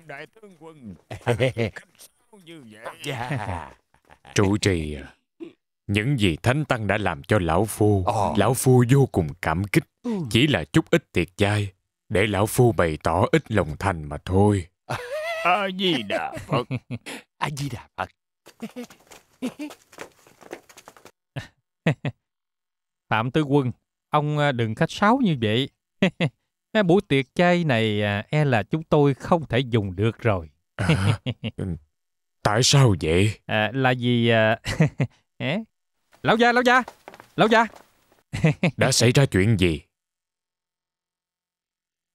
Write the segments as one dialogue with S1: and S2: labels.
S1: phạm đại tướng quân như vậy dạ. trụ trì những gì thánh tăng đã làm cho lão phu oh. lão phu vô cùng cảm kích chỉ là chút ít tiệc chay để lão phu bày tỏ ít lòng thành mà thôi
S2: a di đà phật a di
S1: đà
S3: phật phạm tư quân ông à, đừng khách sáo như vậy cái buổi tiệc chay này à, e là chúng tôi không thể dùng được rồi. à, tại
S1: sao vậy?
S3: À, là vì... À, lão gia, lão gia, lão gia. Đã xảy ra chuyện gì?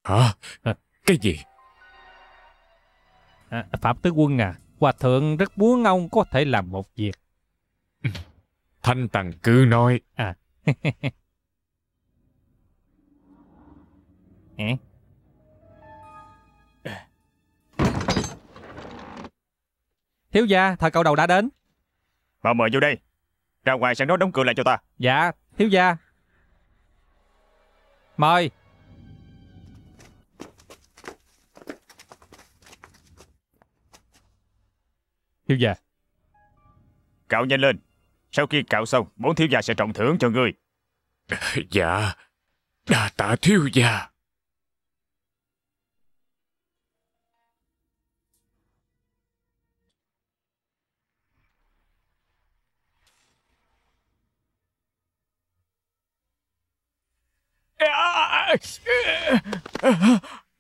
S3: Hả? Ờ. Cái gì? À, Phạm Tứ Quân à, Hòa Thượng rất muốn ông có thể làm một việc. Thanh tần cứ nói. À. Hả? Thiếu gia, thợ cậu đầu đã đến. Mau mời vô đây. Ra ngoài sẵn đó đóng cửa lại cho ta. Dạ, thiếu gia. Mời.
S4: Thiếu gia. Cạo nhanh lên. Sau khi cạo xong, bốn thiếu gia sẽ trọng thưởng cho ngươi.
S1: Dạ, đa tạ thiếu gia.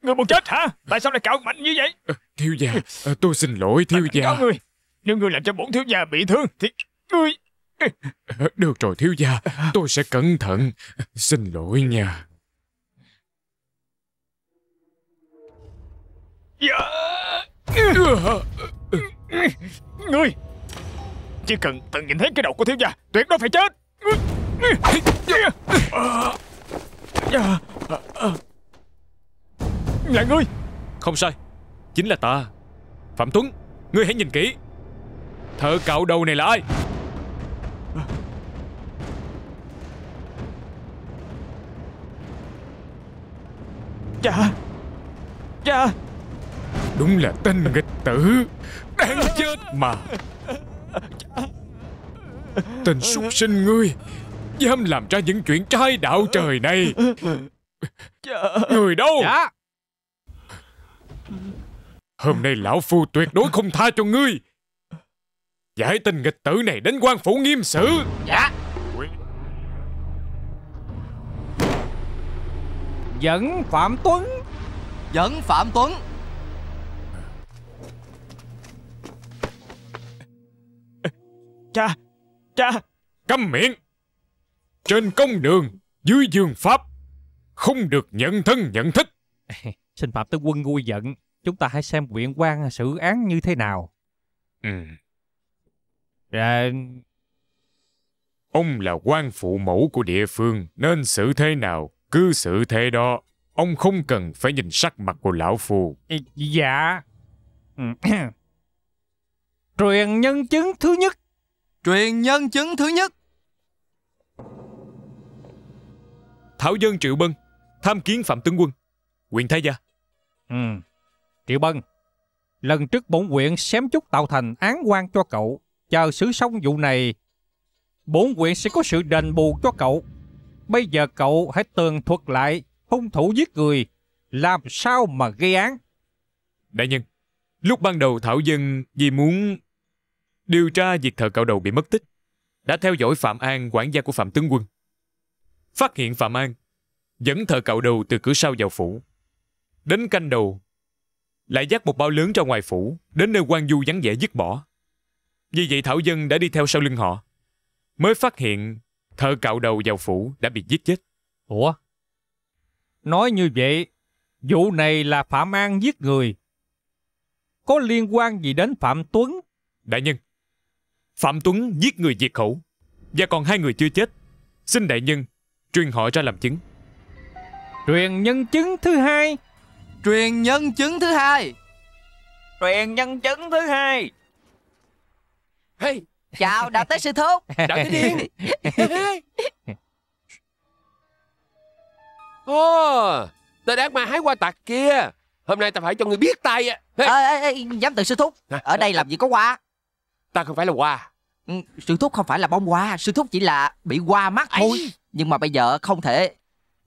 S5: Người muốn chết hả? Tại sao lại cạo mạnh như vậy? Ờ,
S1: thiếu gia, ờ, tôi xin lỗi thiếu ờ, gia. người, nếu người làm cho bổn thiếu gia bị thương thì ngươi... Được rồi thiếu gia, tôi sẽ cẩn thận. Xin lỗi nha. Dạ. Ngươi, chỉ cần từng nhìn thấy cái đầu của thiếu gia, tuyệt đối phải chết.
S5: Dạ. Dạ. Là ờ, ờ, ờ. ngươi
S1: Không sai Chính là ta Phạm Tuấn Ngươi hãy nhìn kỹ Thợ cạo đầu này là ai cha dạ. cha dạ. Đúng là tên nghịch tử Đáng chết mà dạ. Tên súc sinh ngươi dám làm ra những chuyện trái đạo trời này Người đâu dạ. Hôm nay lão phu tuyệt đối không tha cho ngươi Giải tình nghịch tử này đến quan phủ nghiêm xử
S3: Dạ
S6: Dẫn Phạm Tuấn Dẫn Phạm Tuấn
S1: Cha Cha Câm miệng
S3: trên công đường, dưới dương pháp, không được nhận thân nhận thích Xin Phạm Tướng Quân vui giận, chúng ta hãy xem quyện quan xử án như thế nào. Ừ.
S1: Ra... Dạ. Ông là quan phụ mẫu của địa phương, nên xử thế nào, cứ xử thế đó. Ông không cần phải nhìn sắc mặt của lão phù.
S3: Dạ. Ừ. Truyền nhân chứng thứ nhất. Truyền nhân chứng thứ nhất. Thảo dân Triệu Bân tham kiến Phạm Tướng Quân, Quyền Thái Gia. Ừ, Triệu Bân, lần trước bổn huyện xém chút tạo thành án quan cho cậu, chờ xử xong vụ này, bổn huyện sẽ có sự đền bù cho cậu. Bây giờ cậu hãy tường thuật lại hung thủ giết người, làm sao mà gây án. Đại nhân, lúc ban đầu Thảo Dân vì muốn
S1: điều tra việc thợ cạo đầu bị mất tích, đã theo dõi Phạm An, quản gia của Phạm Tướng Quân, phát hiện Phạm An, dẫn thợ cạo đầu từ cửa sau vào phủ. Đến canh đầu, lại dắt một bao lớn ra ngoài phủ, đến nơi quan du vắng vẻ dứt bỏ. Vì vậy Thảo Dân đã đi theo sau lưng họ. Mới phát hiện thợ cạo đầu vào
S3: phủ đã bị giết chết. Ủa? Nói như vậy, vụ này là Phạm An giết người. Có liên quan gì đến Phạm Tuấn? Đại nhân, Phạm Tuấn giết người diệt khẩu và còn hai người chưa chết. Xin
S1: đại nhân Truyền họ ra làm chứng
S6: Truyền nhân chứng thứ hai Truyền nhân chứng thứ hai Truyền nhân chứng thứ hai hey. Chào đạo tới sư thúc Đạo tới điên
S7: Ồ, oh, tên ác ma hái qua tặc kia Hôm nay ta phải cho người biết tay à, à,
S6: Dám tự sư thúc Ở đây làm gì có hoa Ta không phải là hoa ừ, Sư thúc không phải là bông hoa Sư thúc chỉ là bị hoa mắt thôi Ây. Nhưng mà bây giờ không thể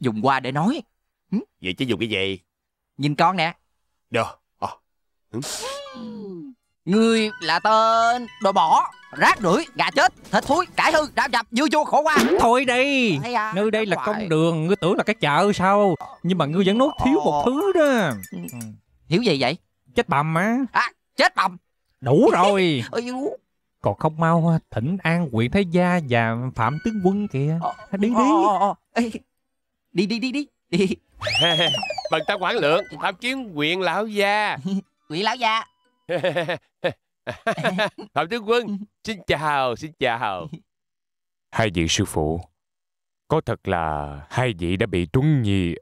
S6: dùng qua để nói.
S4: Hử? Vậy chứ dùng cái gì?
S6: Nhìn con nè. Được. À. Ờ. Ngươi là tên đồ bỏ Rác rưởi, gà chết, thịt thúi, cải hư, đạp dập, dưa chua, khổ qua Thôi đi,
S3: à, nơi đây là hoài. công đường, ngươi tưởng là cái chợ sao Nhưng mà ngươi vẫn nói thiếu một thứ đó
S6: Thiếu gì vậy? Chết bầm á à, chết
S3: bầm Đủ rồi còn không mau thỉnh an huyện thái gia và phạm tướng quân kìa ờ, đi
S7: ờ, đi ờ, Ê, đi đi đi đi đi bần ta quản lượng tham kiến quyện lão gia huyện lão gia phạm tướng quân xin chào xin chào
S1: hai vị sư phụ có thật là hai vị đã bị tuấn nhi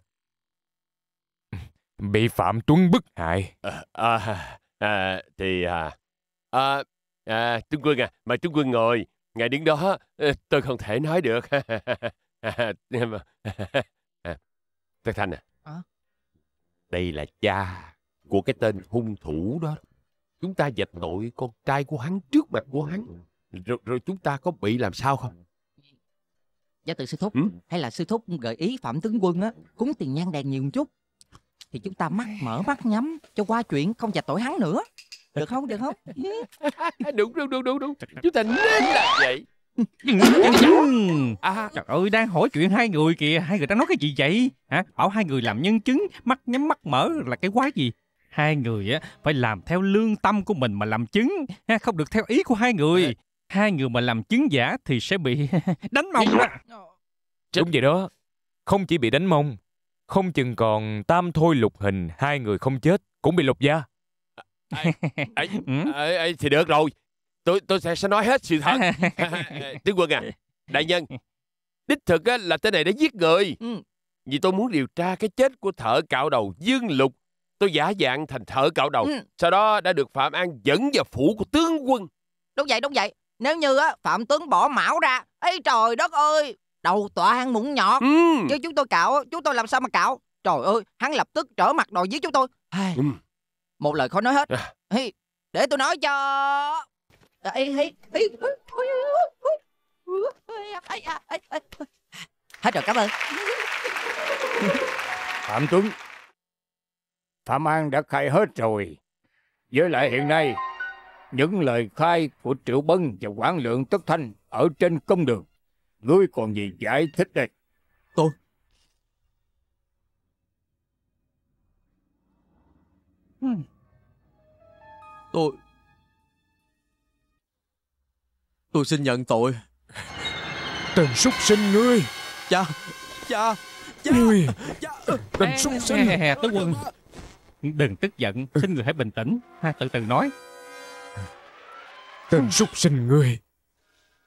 S1: bị phạm tuấn bức hại à, à, à, thì à, à,
S7: À, tướng quân à, mời tướng quân ngồi. Ngài đứng đó, ờ, tôi không thể nói được. Tất Thanh à,
S4: à, đây là
S7: cha của cái tên hung thủ đó. Chúng ta dạch tội con trai của hắn trước mặt của hắn. Rồi, rồi chúng ta có bị làm sao không?
S6: Dạ từ sư thúc, ừ? hay là sư thúc gợi ý Phạm Tướng Quân á, cúng tiền nhang đèn nhiều một chút thì chúng ta mắt mở mắt nhắm cho qua chuyện không chặt tội hắn nữa được không được không đúng đúng đúng đúng đúng chúng ta nên làm vậy à, trời ơi đang
S3: hỏi chuyện hai người kìa hai người đang nói cái gì vậy hả bảo hai người làm nhân chứng mắt nhắm mắt mở là cái quái gì hai người á phải làm theo lương tâm của mình mà làm chứng ha không được theo ý của hai người ờ. hai người mà làm chứng giả thì sẽ bị đánh mông đó ờ. đúng vậy đó không chỉ bị đánh mông không chừng còn tam thôi lục hình
S1: hai người không chết cũng bị lục gia ấy à, à, à, thì được rồi
S7: tôi tôi sẽ sẽ nói hết sự thật tướng quân à đại nhân đích thực á, là tên này đã giết người ừ. vì tôi muốn điều tra cái chết của thợ cạo đầu dương lục tôi giả dạng thành thợ cạo đầu ừ. sau đó đã được phạm an dẫn vào phủ của tướng quân
S6: đúng vậy đúng vậy nếu như á phạm tướng bỏ mão ra ấy trời đất ơi đầu tỏa hắn mụn nhọt ừ. chứ chúng tôi cạo chúng tôi làm sao mà cạo trời ơi hắn lập tức trở mặt đòi giết chúng tôi ừ. một lời khó nói hết à. để tôi nói cho à, hết rồi cảm ơn phạm tuấn
S4: phạm an đã khai hết rồi với lại hiện nay những lời khai của triệu bân và quản lượng tất thanh ở trên công đường Ngươi còn gì giải thích đây? Tôi...
S5: Hmm. Tôi...
S4: Tôi xin nhận tội.
S1: Tên súc sinh ngươi!
S3: Cha! Cha! Cha! Ui! Tên súc sinh! Hè hè tới quân! Đừng tức giận, xin người hãy bình tĩnh. Ha, từ từ nói.
S1: Tên súc sinh ngươi!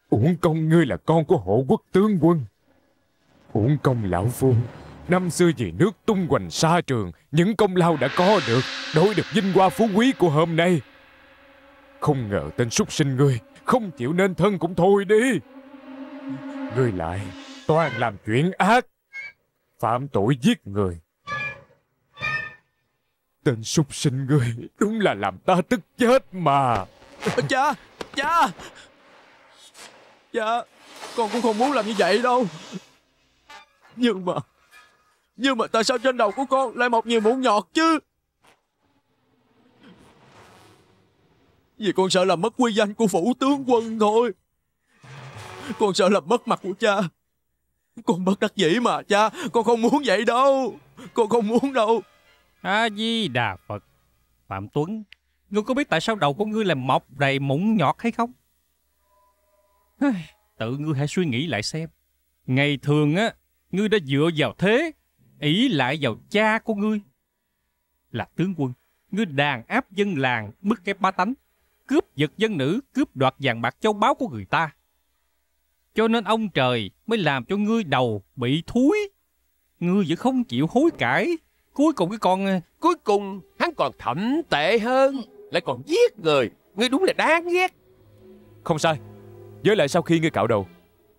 S1: Uổng công ngươi là con của hộ quốc tướng quân. Uổng công lão phu, năm xưa vì nước tung hoành xa trường, những công lao đã có được, đối được vinh hoa phú quý của hôm nay. Không ngờ tên súc sinh ngươi, không chịu nên thân cũng thôi đi. Ngươi lại, toàn làm chuyện ác, phạm tội giết người. Tên súc sinh ngươi, đúng là làm ta tức chết mà.
S5: Ờ, cha, cha. Dạ Con cũng không muốn làm như vậy đâu Nhưng mà Nhưng mà tại sao trên đầu của con lại mọc nhiều mụn nhọt chứ Vì con sợ làm mất quy danh của phủ tướng quân thôi Con sợ làm mất mặt của cha
S3: Con bất đắc dĩ mà cha Con không muốn vậy đâu Con không muốn đâu A-di-đà Phật Phạm Tuấn Ngươi có biết tại sao đầu của ngươi lại mọc đầy mụn nhọt hay không Tự ngươi hãy suy nghĩ lại xem. Ngày thường á, ngươi đã dựa vào thế, ý lại vào cha của ngươi. Là tướng quân, ngươi đàn áp dân làng, bức ép ba tánh, cướp giật dân nữ, cướp đoạt vàng bạc châu báu của người ta. Cho nên ông trời mới làm cho ngươi đầu bị thúi. Ngươi vẫn không chịu hối cải. Cuối cùng cái con... Cuối cùng hắn còn thậm tệ hơn, lại còn giết người. Ngươi đúng là đáng ghét.
S1: Không sai, với lại sau khi ngươi cạo đầu,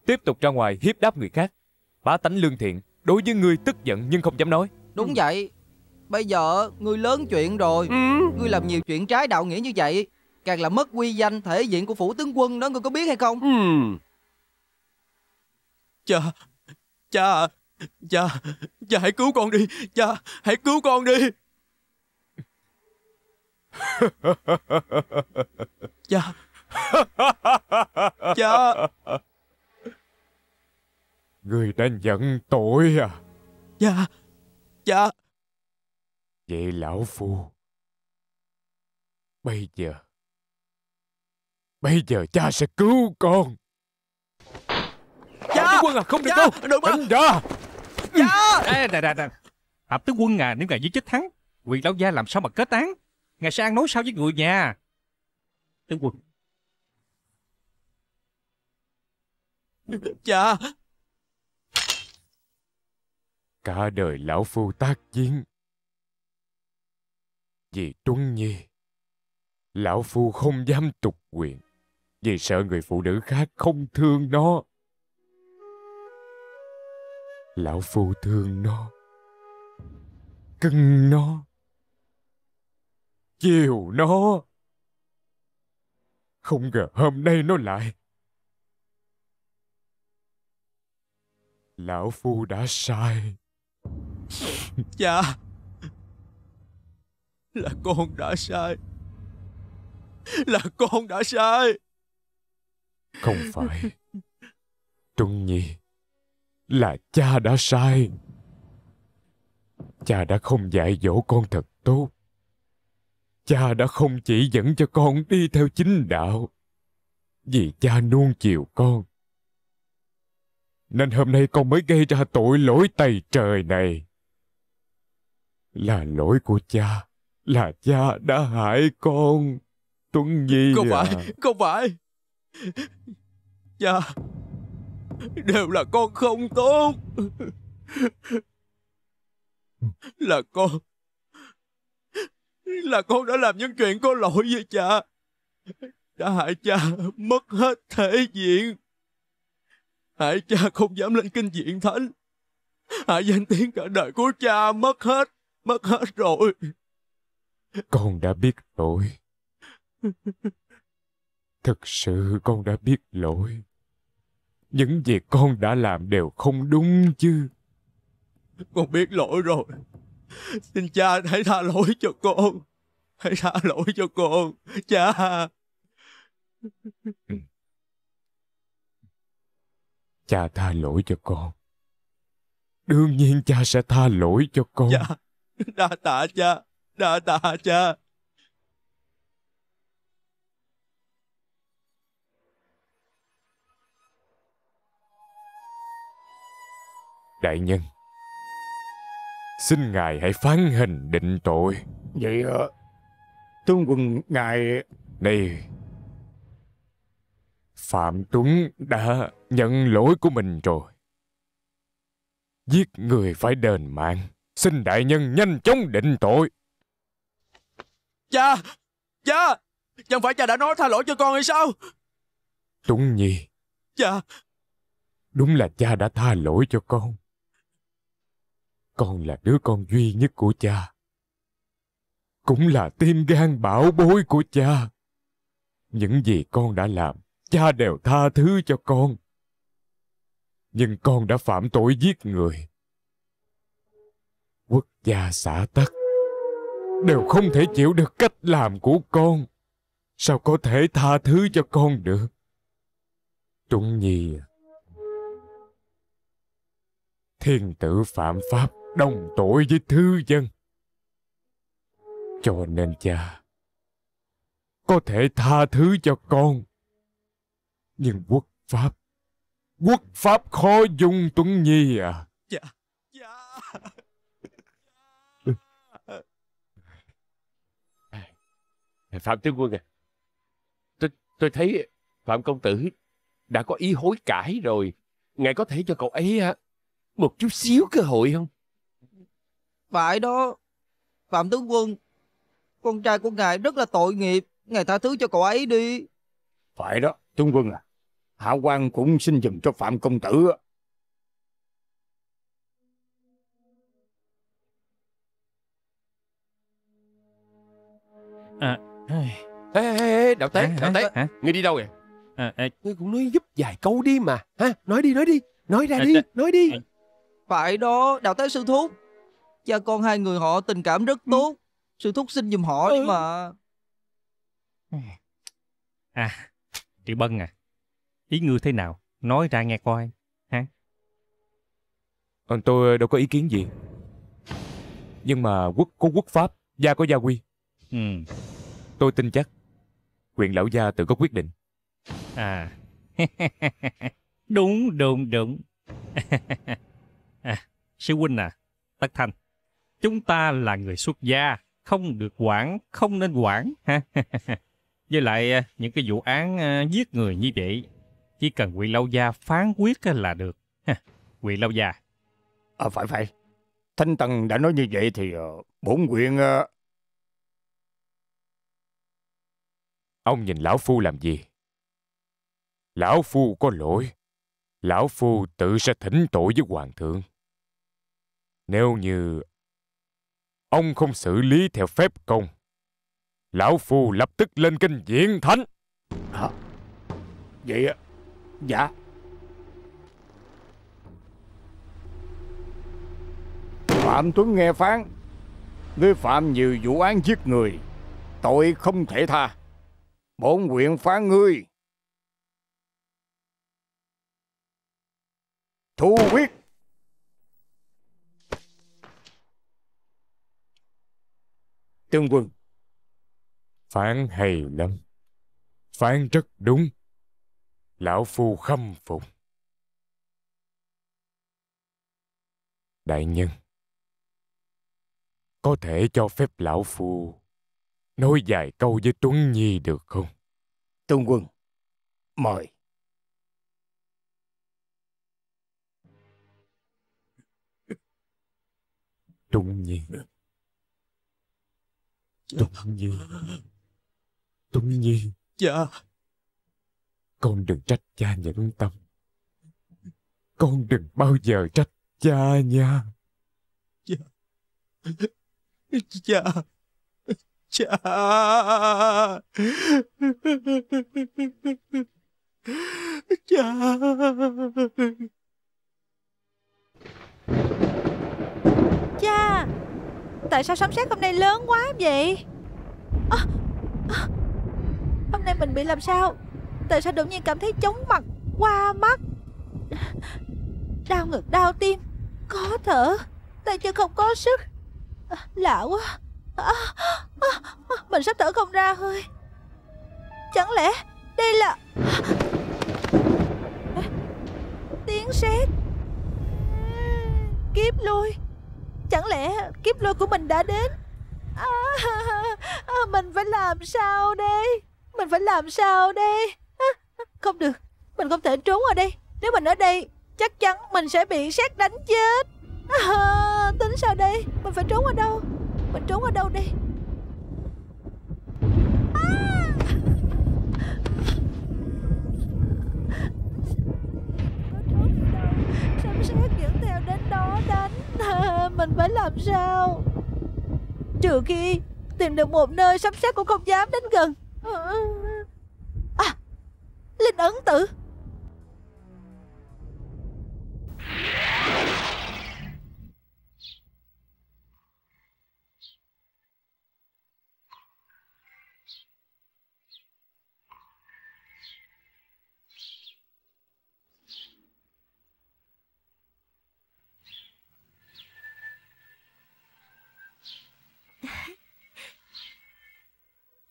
S1: tiếp tục ra ngoài hiếp đáp người khác. Bá tánh lương thiện, đối với ngươi tức giận nhưng không dám nói.
S6: Đúng ừ. vậy. Bây giờ ngươi lớn chuyện rồi, ừ. ngươi làm nhiều chuyện trái đạo nghĩa như vậy, càng làm mất uy danh thể diện của phủ tướng quân đó ngươi có biết hay không? Ừ. Cha,
S5: cha, cha, cha hãy cứu con đi, cha, hãy cứu con đi. cha, Cha
S1: Người đã nhận tội à
S5: Cha Cha
S1: Vậy lão phu Bây giờ Bây giờ cha sẽ cứu
S3: con Cha Tướng quân à không được đâu Tránh ra Cha Đây đây đây, đây. Hạp tướng quân à nếu ngài giết chết thắng Quyền lão gia làm sao mà kết án Ngài sẽ ăn nói sao với người nhà Tướng quân Cha
S1: Cả đời lão phu tác chiến Vì Tuấn Nhi Lão phu không dám tục quyền Vì sợ người phụ nữ khác không thương nó Lão phu thương nó Cưng nó Chiều nó Không ngờ hôm nay nó lại Lão Phu đã sai cha
S5: dạ. Là con đã sai Là con đã sai
S1: Không phải Tuân Nhi Là cha đã sai Cha đã không dạy dỗ con thật tốt Cha đã không chỉ dẫn cho con đi theo chính đạo Vì cha nuông chiều con nên hôm nay con mới gây ra tội lỗi tay trời này. Là lỗi của cha, là cha đã hại con. Tuấn Nhi Không à. phải,
S5: không phải. Cha, đều là con không tốt. Là con, là con đã làm những chuyện có lỗi với cha. Đã hại cha mất hết thể diện Hại cha không dám lên kinh diện thánh. Hại danh tiếng cả đời của cha mất hết, mất hết rồi.
S1: Con đã biết lỗi. Thực sự con đã biết lỗi. Những việc con đã làm đều không
S5: đúng chứ. Con biết lỗi rồi. Xin cha hãy tha lỗi cho con. Hãy tha lỗi cho con. Cha. Ừ.
S1: Cha tha lỗi cho con. Đương nhiên cha sẽ tha lỗi cho con. Dạ,
S5: đa tạ cha, đa tạ cha.
S1: Đại nhân, xin ngài hãy phán hình định tội.
S4: Vậy ạ, tướng quân ngài...
S1: Này, Phạm Tuấn đã nhận lỗi của mình rồi. Giết người phải đền mạng. Xin đại nhân nhanh chóng định tội.
S5: Cha! Cha! Chẳng phải cha đã nói tha lỗi cho con hay sao?
S1: Tuấn Nhi. Cha! Đúng là cha đã tha lỗi cho con. Con là đứa con duy nhất của cha. Cũng là tim gan bảo bối của cha. Những gì con đã làm cha đều tha thứ cho con. Nhưng con đã phạm tội giết người. Quốc gia xã tắc đều không thể chịu được cách làm của con. Sao có thể tha thứ cho con được? Trung Nhi Thiên tử phạm pháp đồng tội với thư dân. Cho nên cha, có thể tha thứ cho con nhưng quốc pháp, quốc pháp khó dùng Tuấn Nhi à. Dạ, dạ. dạ. Phạm Tướng Quân à,
S7: tôi, tôi thấy Phạm Công Tử đã có ý hối cải rồi. Ngài có thể cho cậu ấy một chút xíu cơ hội không?
S6: Phải đó, Phạm Tướng Quân, con trai của ngài rất là tội nghiệp. Ngài tha thứ cho cậu ấy đi.
S4: Phải đó, Tướng Quân à. Hạ quan cũng xin dùm cho Phạm Công Tử.
S7: À, ê, ê, ê, đạo tế, à, đạo tế, hả? ngươi đi đâu vậy?
S6: À, à, ngươi cũng nói giúp vài câu đi mà, ha? Nói đi, nói đi, nói ra à, đi, nói đi. À. Phải đó, đạo tế sư thúc. Cha con hai người họ tình cảm rất ừ. tốt. Sư thúc xin giùm họ ừ. đi mà.
S3: À, Trị Bân à, Ý ngươi thế nào? Nói ra nghe coi. Hả?
S1: Tôi đâu có ý kiến gì. Nhưng mà quốc có quốc pháp, gia có gia quy. Ừ. Tôi tin chắc quyền lão gia tự có quyết định.
S3: À. đúng, đúng, đúng. à, sư huynh à, Tắc Thanh, chúng ta là người xuất gia, không được quản, không nên quản. Với lại à, những cái vụ án à,
S4: giết người như vậy chỉ cần quỷ lâu gia phán quyết là được. quỷ lâu gia. À, phải phải. Thanh Tần đã nói như vậy thì uh, bổn quyền. Uh... Ờ, ông nhìn lão phu làm gì?
S1: Lão phu có lỗi. Lão phu tự sẽ thỉnh tội với hoàng thượng. Nếu như ông không xử lý theo phép công, lão phu lập tức lên kinh diện thánh. Hả?
S4: Vậy á. Dạ Phạm Tuấn nghe phán Ngươi phạm nhiều vụ án giết người Tội không thể tha Bổn nguyện phán ngươi Thu quyết
S1: Tương quân Phán hay lắm Phán rất đúng lão phu khâm phục đại nhân có thể cho phép lão phu nói vài câu với tuấn nhi được không tôn quân
S4: mời tuấn nhi
S1: tuấn nhi tuấn nhi dạ con đừng trách cha nhẫn tâm. Con đừng bao giờ trách cha nha.
S5: Cha. Cha. Cha. Cha.
S2: Cha. Tại sao sấm sét hôm nay lớn quá vậy? À, à, hôm nay mình bị làm sao? Tại sao đột nhiên cảm thấy chóng mặt Qua mắt Đau ngực đau tim Khó thở Tay chân không có sức Lạ quá à, à, Mình sắp thở không ra hơi Chẳng lẽ đây là Tiếng sét Kiếp lôi Chẳng lẽ kiếp lôi của mình đã đến à, à, à, Mình phải làm sao đây Mình phải làm sao đây không được Mình không thể trốn ở đây Nếu mình ở đây Chắc chắn mình sẽ bị sát đánh chết à, Tính sao đây Mình phải trốn ở đâu Mình trốn ở đâu đây à. Sấm sét dẫn theo đến đó đánh à, Mình phải làm sao Trừ khi tìm được một nơi sấm sét cũng không dám đến gần linh ấn tử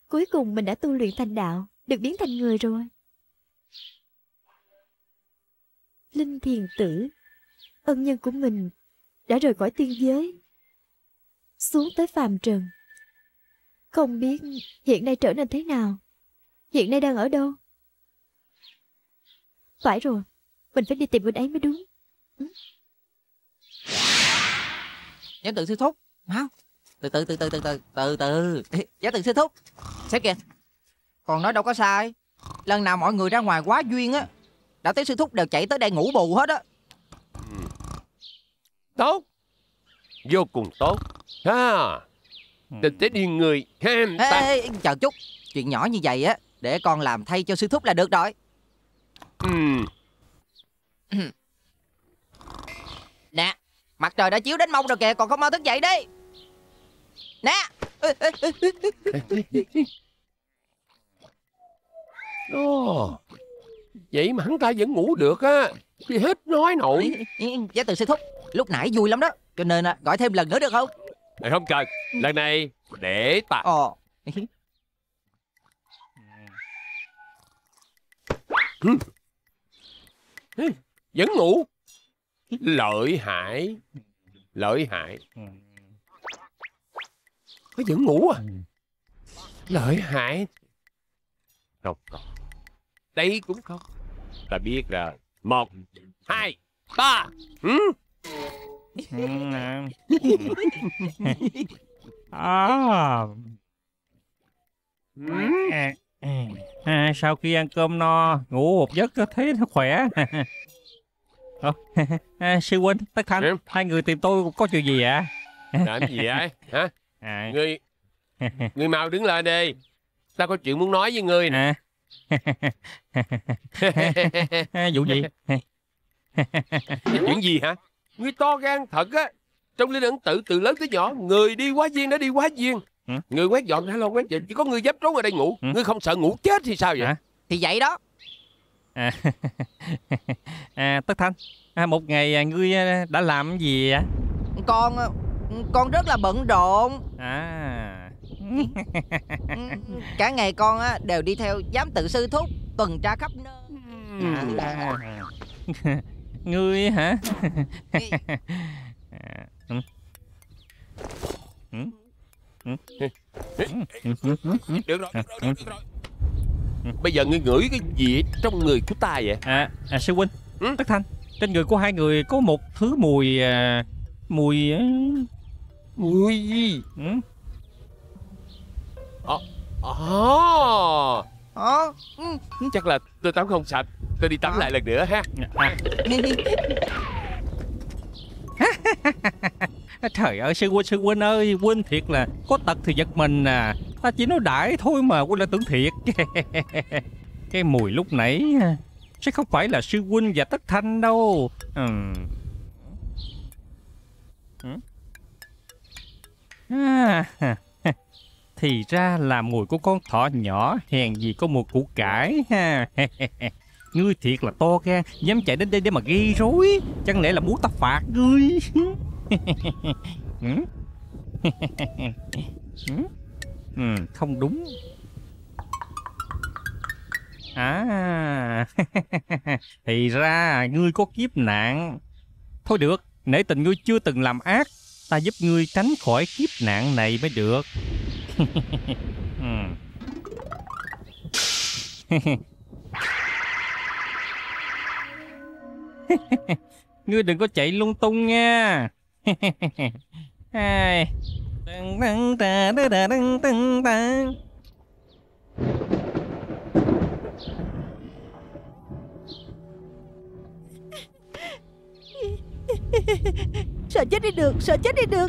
S8: Cuối cùng mình đã tu luyện thành đạo Được biến thành người rồi linh thiền tử ân nhân của mình đã rời khỏi tiên giới xuống tới phàm trần không biết hiện nay trở nên thế nào hiện nay đang ở đâu phải rồi mình phải đi tìm huynh ấy mới đúng ừ?
S6: giá tự sư thúc mau từ từ từ từ từ từ từ từ giá tự sư thúc xét kìa còn nói đâu có sai lần nào mọi người ra ngoài quá duyên á đã tới sư thúc đều chạy tới đây ngủ bù hết á Tốt Vô cùng tốt ha Tình tế điên người ha, ta... ê, ê, Chờ chút Chuyện nhỏ như vậy á Để con làm thay cho sư thúc là được rồi ừ. Nè Mặt trời đã chiếu đến mông rồi kìa Còn không mau thức dậy đi Nè
S7: Ồ
S6: Vậy mà hắn ta vẫn ngủ được á Thì hết nói nổi Giá từ sư thúc Lúc nãy vui lắm đó Cho nên à, gọi thêm lần nữa được không
S7: Này không cần Lần này
S5: để ta Ồ ờ. Vẫn ngủ Lợi
S7: hại Lợi hại Nó vẫn ngủ à ừ. Lợi hại Không còn Đấy cũng không Ta biết rồi Một Hai Ba ừ.
S3: À. à. sau khi ăn cơm no ngủ một giấc thấy nó khỏe à, sư huynh tất thành ừ. hai người tìm tôi có chuyện gì vậy làm gì vậy
S7: hả à. người ngươi mau đứng lại đi ta có chuyện muốn nói với người nè à. Vụ gì? Chuyện gì hả? Ngươi to gan thật á. Trong linh ẩn tự từ lớn tới nhỏ, người đi quá duyên đã đi quá duyên Ừ?
S3: Người quét dọn ra lo quét dọn, chỉ có người dám trốn ở đây ngủ. Ừ? Ngươi không sợ ngủ chết thì sao vậy? À? Thì vậy đó. à, à Tất Thanh, à, một ngày à, ngươi à, đã làm gì vậy?
S6: Con, con rất là bận rộn. À, cả ngày con á đều đi theo giám tự sư thúc tuần tra khắp
S9: nơi à.
S3: ngươi hả
S7: được rồi, được rồi, được rồi. Bây giờ ngươi ngửi cái gì
S3: trong người của ta vậy? À, à sư huynh, ừ? Tất Thanh, trên người của hai người có một thứ mùi à, mùi mùi gì? Ừ? Ồ Hả? Ừ, chắc là
S7: tôi tắm không sạch Tôi đi tắm à. lại lần nữa ha dạ,
S3: Trời ơi sư Quynh sư Quynh ơi Quynh thiệt là có tật thì giật mình à Ta chỉ nói đại thôi mà Quynh là tưởng thiệt Cái mùi lúc nãy Sẽ không phải là sư Quynh và Tất Thanh đâu ừ. À, thì ra là mùi của con thỏ nhỏ Hèn gì có mùi củ cải ha Ngươi thiệt là to gan Dám chạy đến đây để mà gây rối Chẳng lẽ là muốn ta phạt ngươi ừ, Không đúng À Thì ra ngươi có kiếp nạn Thôi được Nể tình ngươi chưa từng làm ác Ta giúp ngươi tránh khỏi kiếp nạn này mới được Ừ. Ngươi đừng có chạy lung tung nha
S2: Sợ chết đi được, sợ chết đi được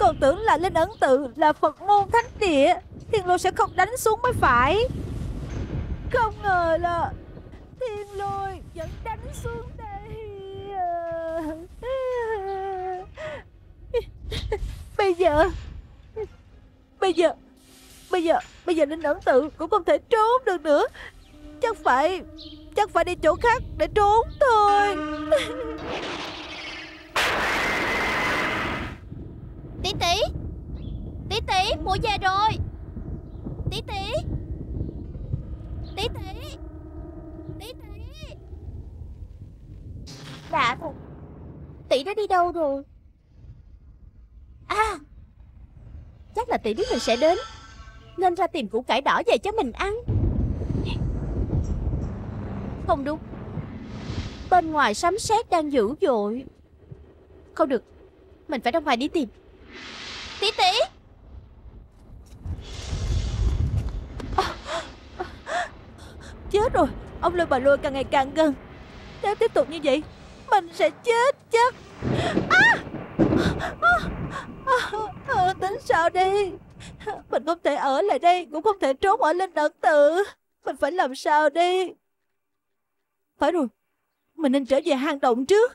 S2: còn tưởng là Linh Ấn Tự là Phật môn thánh địa Thiên lôi sẽ không đánh xuống mới phải Không ngờ là Thiên lôi vẫn đánh xuống đây Bây giờ Bây giờ Bây giờ Bây giờ Linh Ấn Tự cũng không thể trốn được nữa Chắc phải Chắc phải đi chỗ khác để trốn thôi Tí tí Tí tí mùa về rồi Tí tí Tí tí Tí tí Đã thật Tỷ đã đi đâu rồi À Chắc là tỷ biết mình sẽ đến Nên ra tìm củ cải đỏ về cho mình ăn Không đúng Bên ngoài sấm sét đang dữ dội Không được Mình phải ra ngoài đi tìm Tí tí Chết rồi Ông lôi bà lôi càng ngày càng gần Nếu tiếp tục như vậy Mình sẽ chết chắc à! À! à! à! Tính sao đi Mình không thể ở lại đây Cũng không thể trốn ở lên đợt tự Mình phải làm sao đi Phải rồi Mình nên trở về hang động trước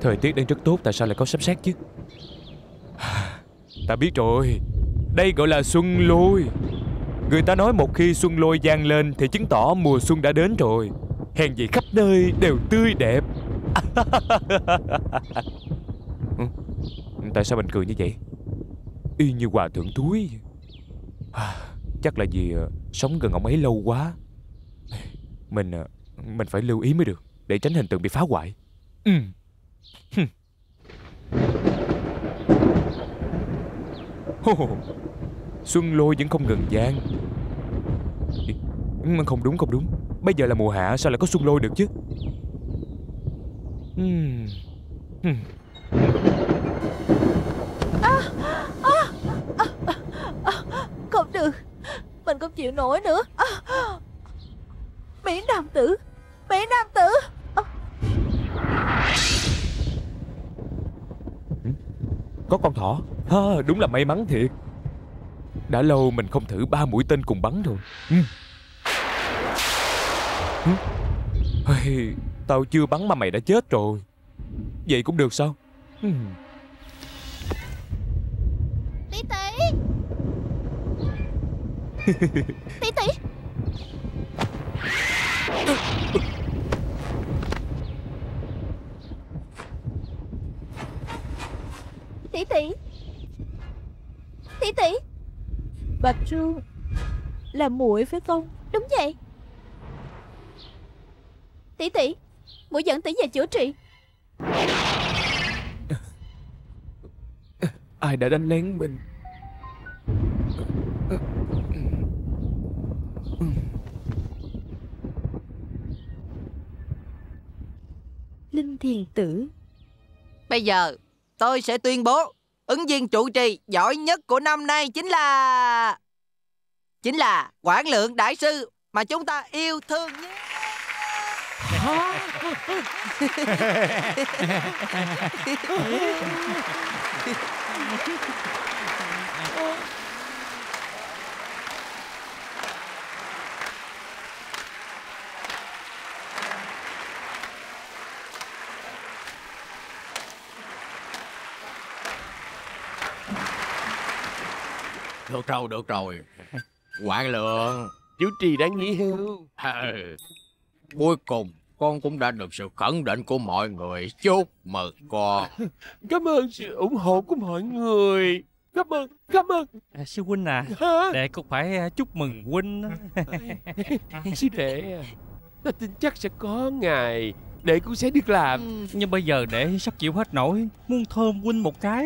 S1: Thời tiết đang rất tốt Tại sao lại có sấm sét chứ Ta biết rồi Đây gọi là xuân lôi Người ta nói một khi xuân lôi giang lên Thì chứng tỏ mùa xuân đã đến rồi Hèn gì khắp nơi đều tươi đẹp ừ. Tại sao mình cười như vậy Y như hòa thượng túi à, Chắc là vì ờ, sống gần ông ấy lâu quá Mình ờ, mình phải lưu ý mới được Để tránh hình tượng bị phá hoại Ừ oh, Xuân lôi vẫn không ngừng gian Không đúng không đúng Bây giờ là mùa hạ sao lại có xuân lôi được chứ
S9: hmm.
S2: Hmm. Không được Mình không chịu nổi nữa Mỹ Nam Tử Mỹ Nam Tử
S1: có con thỏ ha, Đúng là may mắn thiệt Đã lâu mình không thử ba mũi tên cùng bắn rồi ừ. Ừ. tao chưa bắn mà mày đã chết rồi Vậy cũng được sao
S2: ừ. Tí tí Tí Tỷ tỷ Tỷ tỷ Bạch Trương Là muội phải không Đúng vậy Tỷ tỷ muội dẫn tỷ về chữa trị
S1: Ai đã đánh lén mình
S6: Linh Thiền Tử Bây giờ tôi sẽ tuyên bố ứng viên chủ trì giỏi nhất của năm nay chính là chính là quản lượng đại sư mà chúng ta yêu thương nhất. Hả?
S4: được rồi được rồi quản lượng chú Tri đã nghỉ hưu à, cuối cùng con cũng đã được sự khẳng định của mọi người chúc mừng con cảm ơn sự ủng
S3: hộ của mọi người cảm ơn cảm ơn à, sư huynh à Hả? đệ cũng phải à, chúc mừng huynh sư đệ à, ta tin chắc sẽ có ngày để cũng sẽ được làm ừ. nhưng bây giờ để sắp chịu hết nổi muốn thơm huynh một cái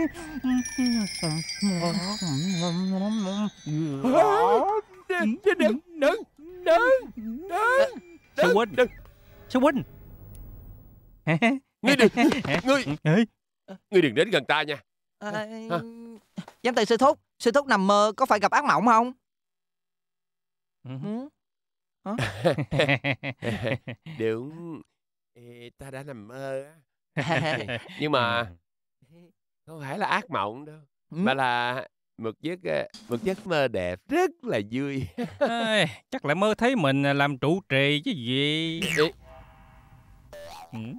S3: đừng đừng đừng đừng huynh sư huynh ngươi đừng ngươi
S7: ngươi đừng đến gần ta nha
S6: à, giám thị sư thúc sư thúc nằm mơ có phải gặp ác mộng không ừ.
S7: Đúng Ê, ta đã nằm mơ á. Nhưng mà không phải là ác mộng đâu, Ừm. mà là một giấc, a,
S3: một giấc mơ đẹp rất là vui. Ê, chắc lại mơ thấy mình, làm trụ trì chứ gì. Ê.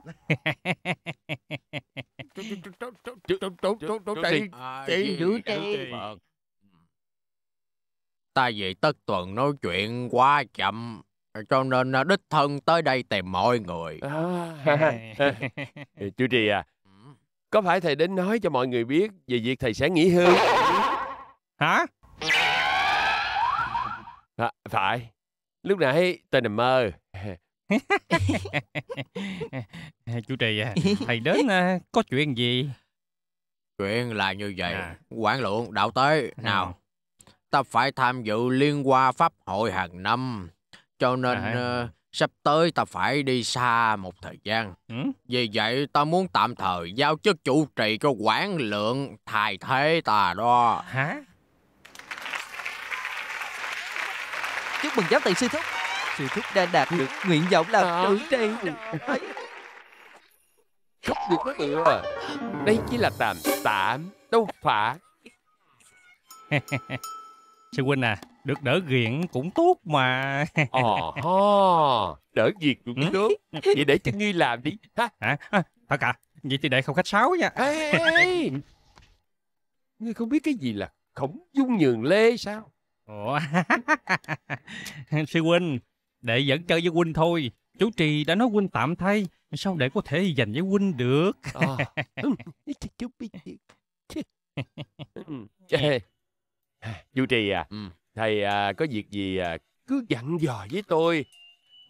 S4: Ta về tất tuần nói chuyện quá chậm cho nên đích thân tới đây tìm mọi người à. chú trì à
S7: ừ. có phải thầy đến nói cho mọi người biết về việc thầy sẽ nghỉ hưu hả à, phải lúc nãy tôi nằm mơ
S4: chú trì à thầy đến ờ, có chuyện gì chuyện là như vậy à. quản luận đạo tế nào à. ta phải tham dự liên hoa pháp hội hàng năm cho nên à. uh, sắp tới ta phải đi xa một thời gian. Ừ? Vì vậy ta muốn tạm thời giao chức chủ trì cho quản lượng thay thế ta đó. Hả?
S6: Chúc mừng giáo tiền sư thúc. Sư thúc đã đạt được nguyện vọng là à. Ờ. chủ trì. Không được
S7: tựa. Đây chỉ là tạm tạm, đâu phải.
S3: Sư Huynh à, được đỡ nghiện cũng tốt mà. Ồ, ờ ho, đỡ việc cũng ừ. tốt. Vậy để cho Nghi làm đi. Ha? Hả? À, thật à? Vậy thì để
S7: không khách sáo nha. Ê, ê, ê. Ngươi không biết cái gì là khổng dung
S3: nhường lê sao? sư huynh, để dẫn chơi với huynh thôi. Chú Trì đã nói huynh tạm thay, sao để có thể dành với huynh được? Chú ờ. ừ, ừ, à.
S7: Chủ trì à, ừ. thầy à, có việc gì à, cứ dặn dò với tôi.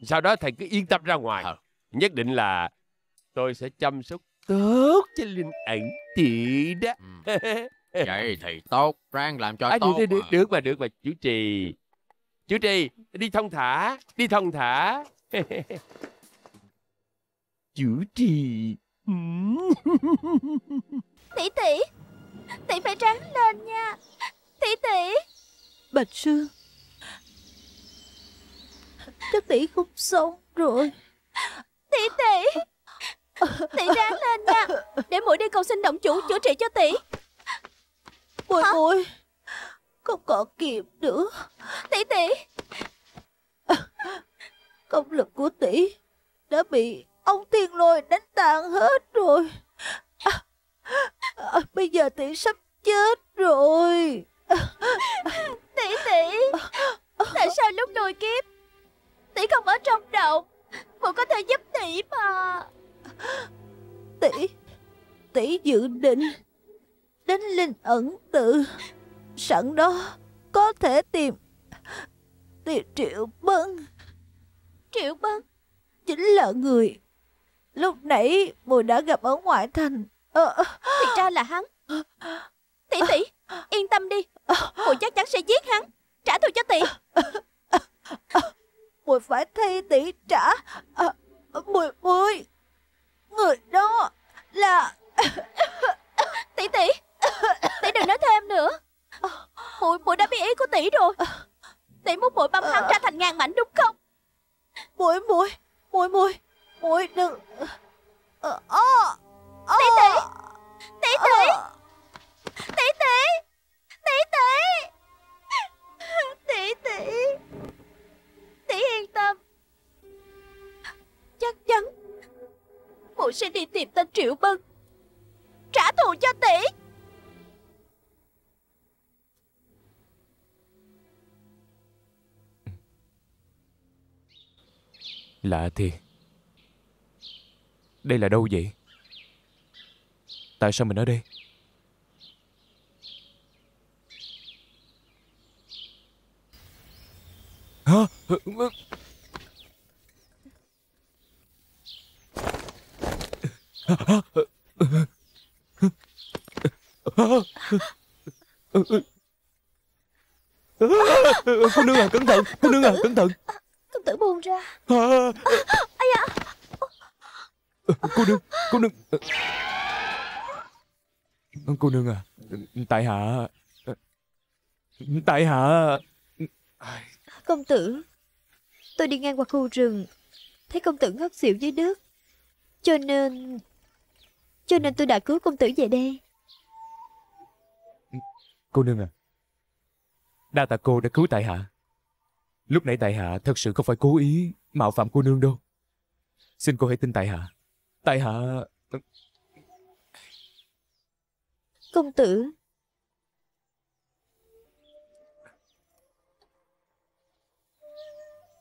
S7: Sau đó thầy cứ yên tâm ra ngoài. Ờ. Nhất định là tôi sẽ chăm sóc tốt cho Linh ảnh chị đó. Ừ. Vậy thì tốt, rang làm cho à, tốt. Được, mà. được mà, được mà, chủ trì. chú trì, đi thông thả, đi thông thả. chú trì.
S2: tỷ tỷ, tỷ phải ráng lên nha. Tỷ tỷ Bạch sư Chắc tỷ không sống rồi Tỷ tỷ Tỷ ráng lên nha Để muội đi cầu xin động chủ chữa trị cho tỷ Muội muội Không còn kịp nữa Tỷ tỷ Công lực của tỷ Đã bị ông thiên lôi đánh tàn hết rồi à, à, Bây giờ tỷ sắp chết rồi tỷ tỷ Tại sao lúc lôi kiếp Tỷ không ở trong đầu, Phụ có thể giúp tỷ mà Tỷ Tỷ dự định Đến linh ẩn tự Sẵn đó Có thể tìm Tìm Triệu Bân Triệu Bân Chính là người Lúc nãy Mùi đã gặp ở ngoại thành ờ. Thì ra là hắn Tỷ tỷ Yên tâm đi Mùi chắc chắn sẽ giết hắn Trả thù cho tỷ Mùi phải thi tỷ trả Mùi mùi Người đó là Tỷ tỷ Tỷ đừng nói thêm nữa Mùi mùi đã bị ý của tỷ rồi Tỷ muốn mùi băm hắn ra thành ngàn mảnh đúng không Mùi mùi Mùi mùi Mùi đừng Tỷ ờ, ờ. tỷ tìm tên Triệu Bân Trả thù cho tỷ
S1: Lạ thiệt Đây là đâu vậy Tại sao mình ở đây Hả
S5: Cô nương à cẩn thận Cô nương à cẩn thận Công tử buông ra
S1: à. À, Cô nương Cô nương Cô nương à Tại hạ Tại hạ
S8: Công tử Tôi đi ngang qua khu rừng Thấy công tử ngất xỉu dưới nước Cho nên Cho nên tôi đã cứu công tử về đây
S1: Cô nương à Đa tạ cô đã cứu tại hạ Lúc nãy tại hạ thật sự không phải cố ý mạo phạm cô nương đâu. Xin cô hãy tin tại hạ. Tại hạ... Công tử,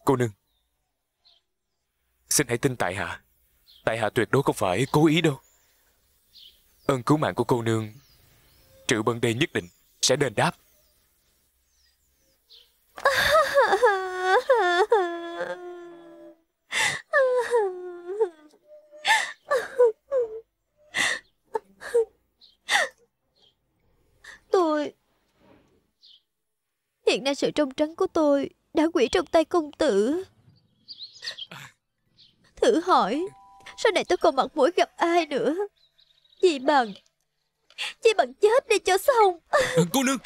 S1: Cô nương Xin hãy tin tại hạ Tại hạ tuyệt đối không phải cố ý đâu Ơn cứu mạng của cô nương Triệu Bân Đê nhất định sẽ đền đáp
S9: à.
S8: hiện nay sự trong trắng của tôi đã quỷ trong tay công tử thử hỏi sau này tôi còn mặt mũi gặp ai nữa vì bằng vì bằng chết đi cho xong ừ, cô nương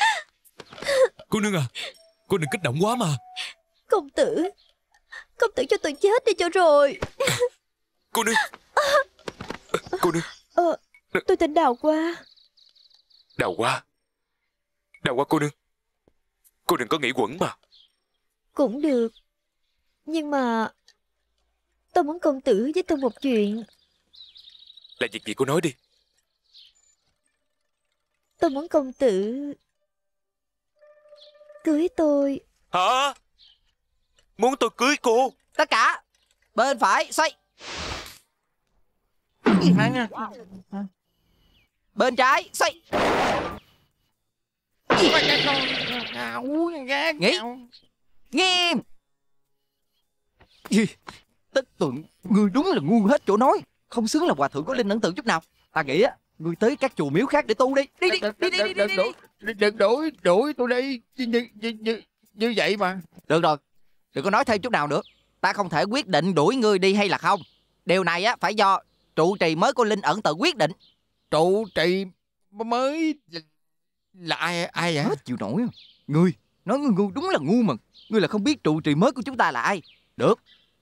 S1: cô nương à cô đừng kích động quá mà
S8: công tử công tử cho tôi chết đi cho rồi cô nương cô nương ờ, tôi tên đào qua
S1: đào qua đào qua cô nương Cô đừng có nghĩ quẩn mà
S8: Cũng được Nhưng mà Tôi muốn công tử với tôi một chuyện
S1: Là việc gì cô nói đi
S8: Tôi muốn công tử
S6: Cưới tôi
S5: Hả Muốn tôi cưới cô
S6: Tất cả Bên phải xoay Bên trái xoay Nghĩ Nghe em Tích tượng Ngươi đúng là ngu hết chỗ nói Không xứng là hòa thượng có linh ẩn tượng chút nào Ta nghĩ á Ngươi tới các chùa miếu khác để tu đi Đi đi đi đi đi đi Đừng đuổi Đuổi tôi đi Như như như như vậy mà Được rồi Đừng có nói thêm chút nào nữa Ta không thể quyết định đuổi ngươi đi hay là không Điều này á phải do trụ trì mới của linh ẩn tự quyết định trụ trì mới là ai ai vậy hết chịu nổi Ngươi Nói ngươi ngu đúng là ngu mà Ngươi là không biết trụ trì mới của chúng ta là ai Được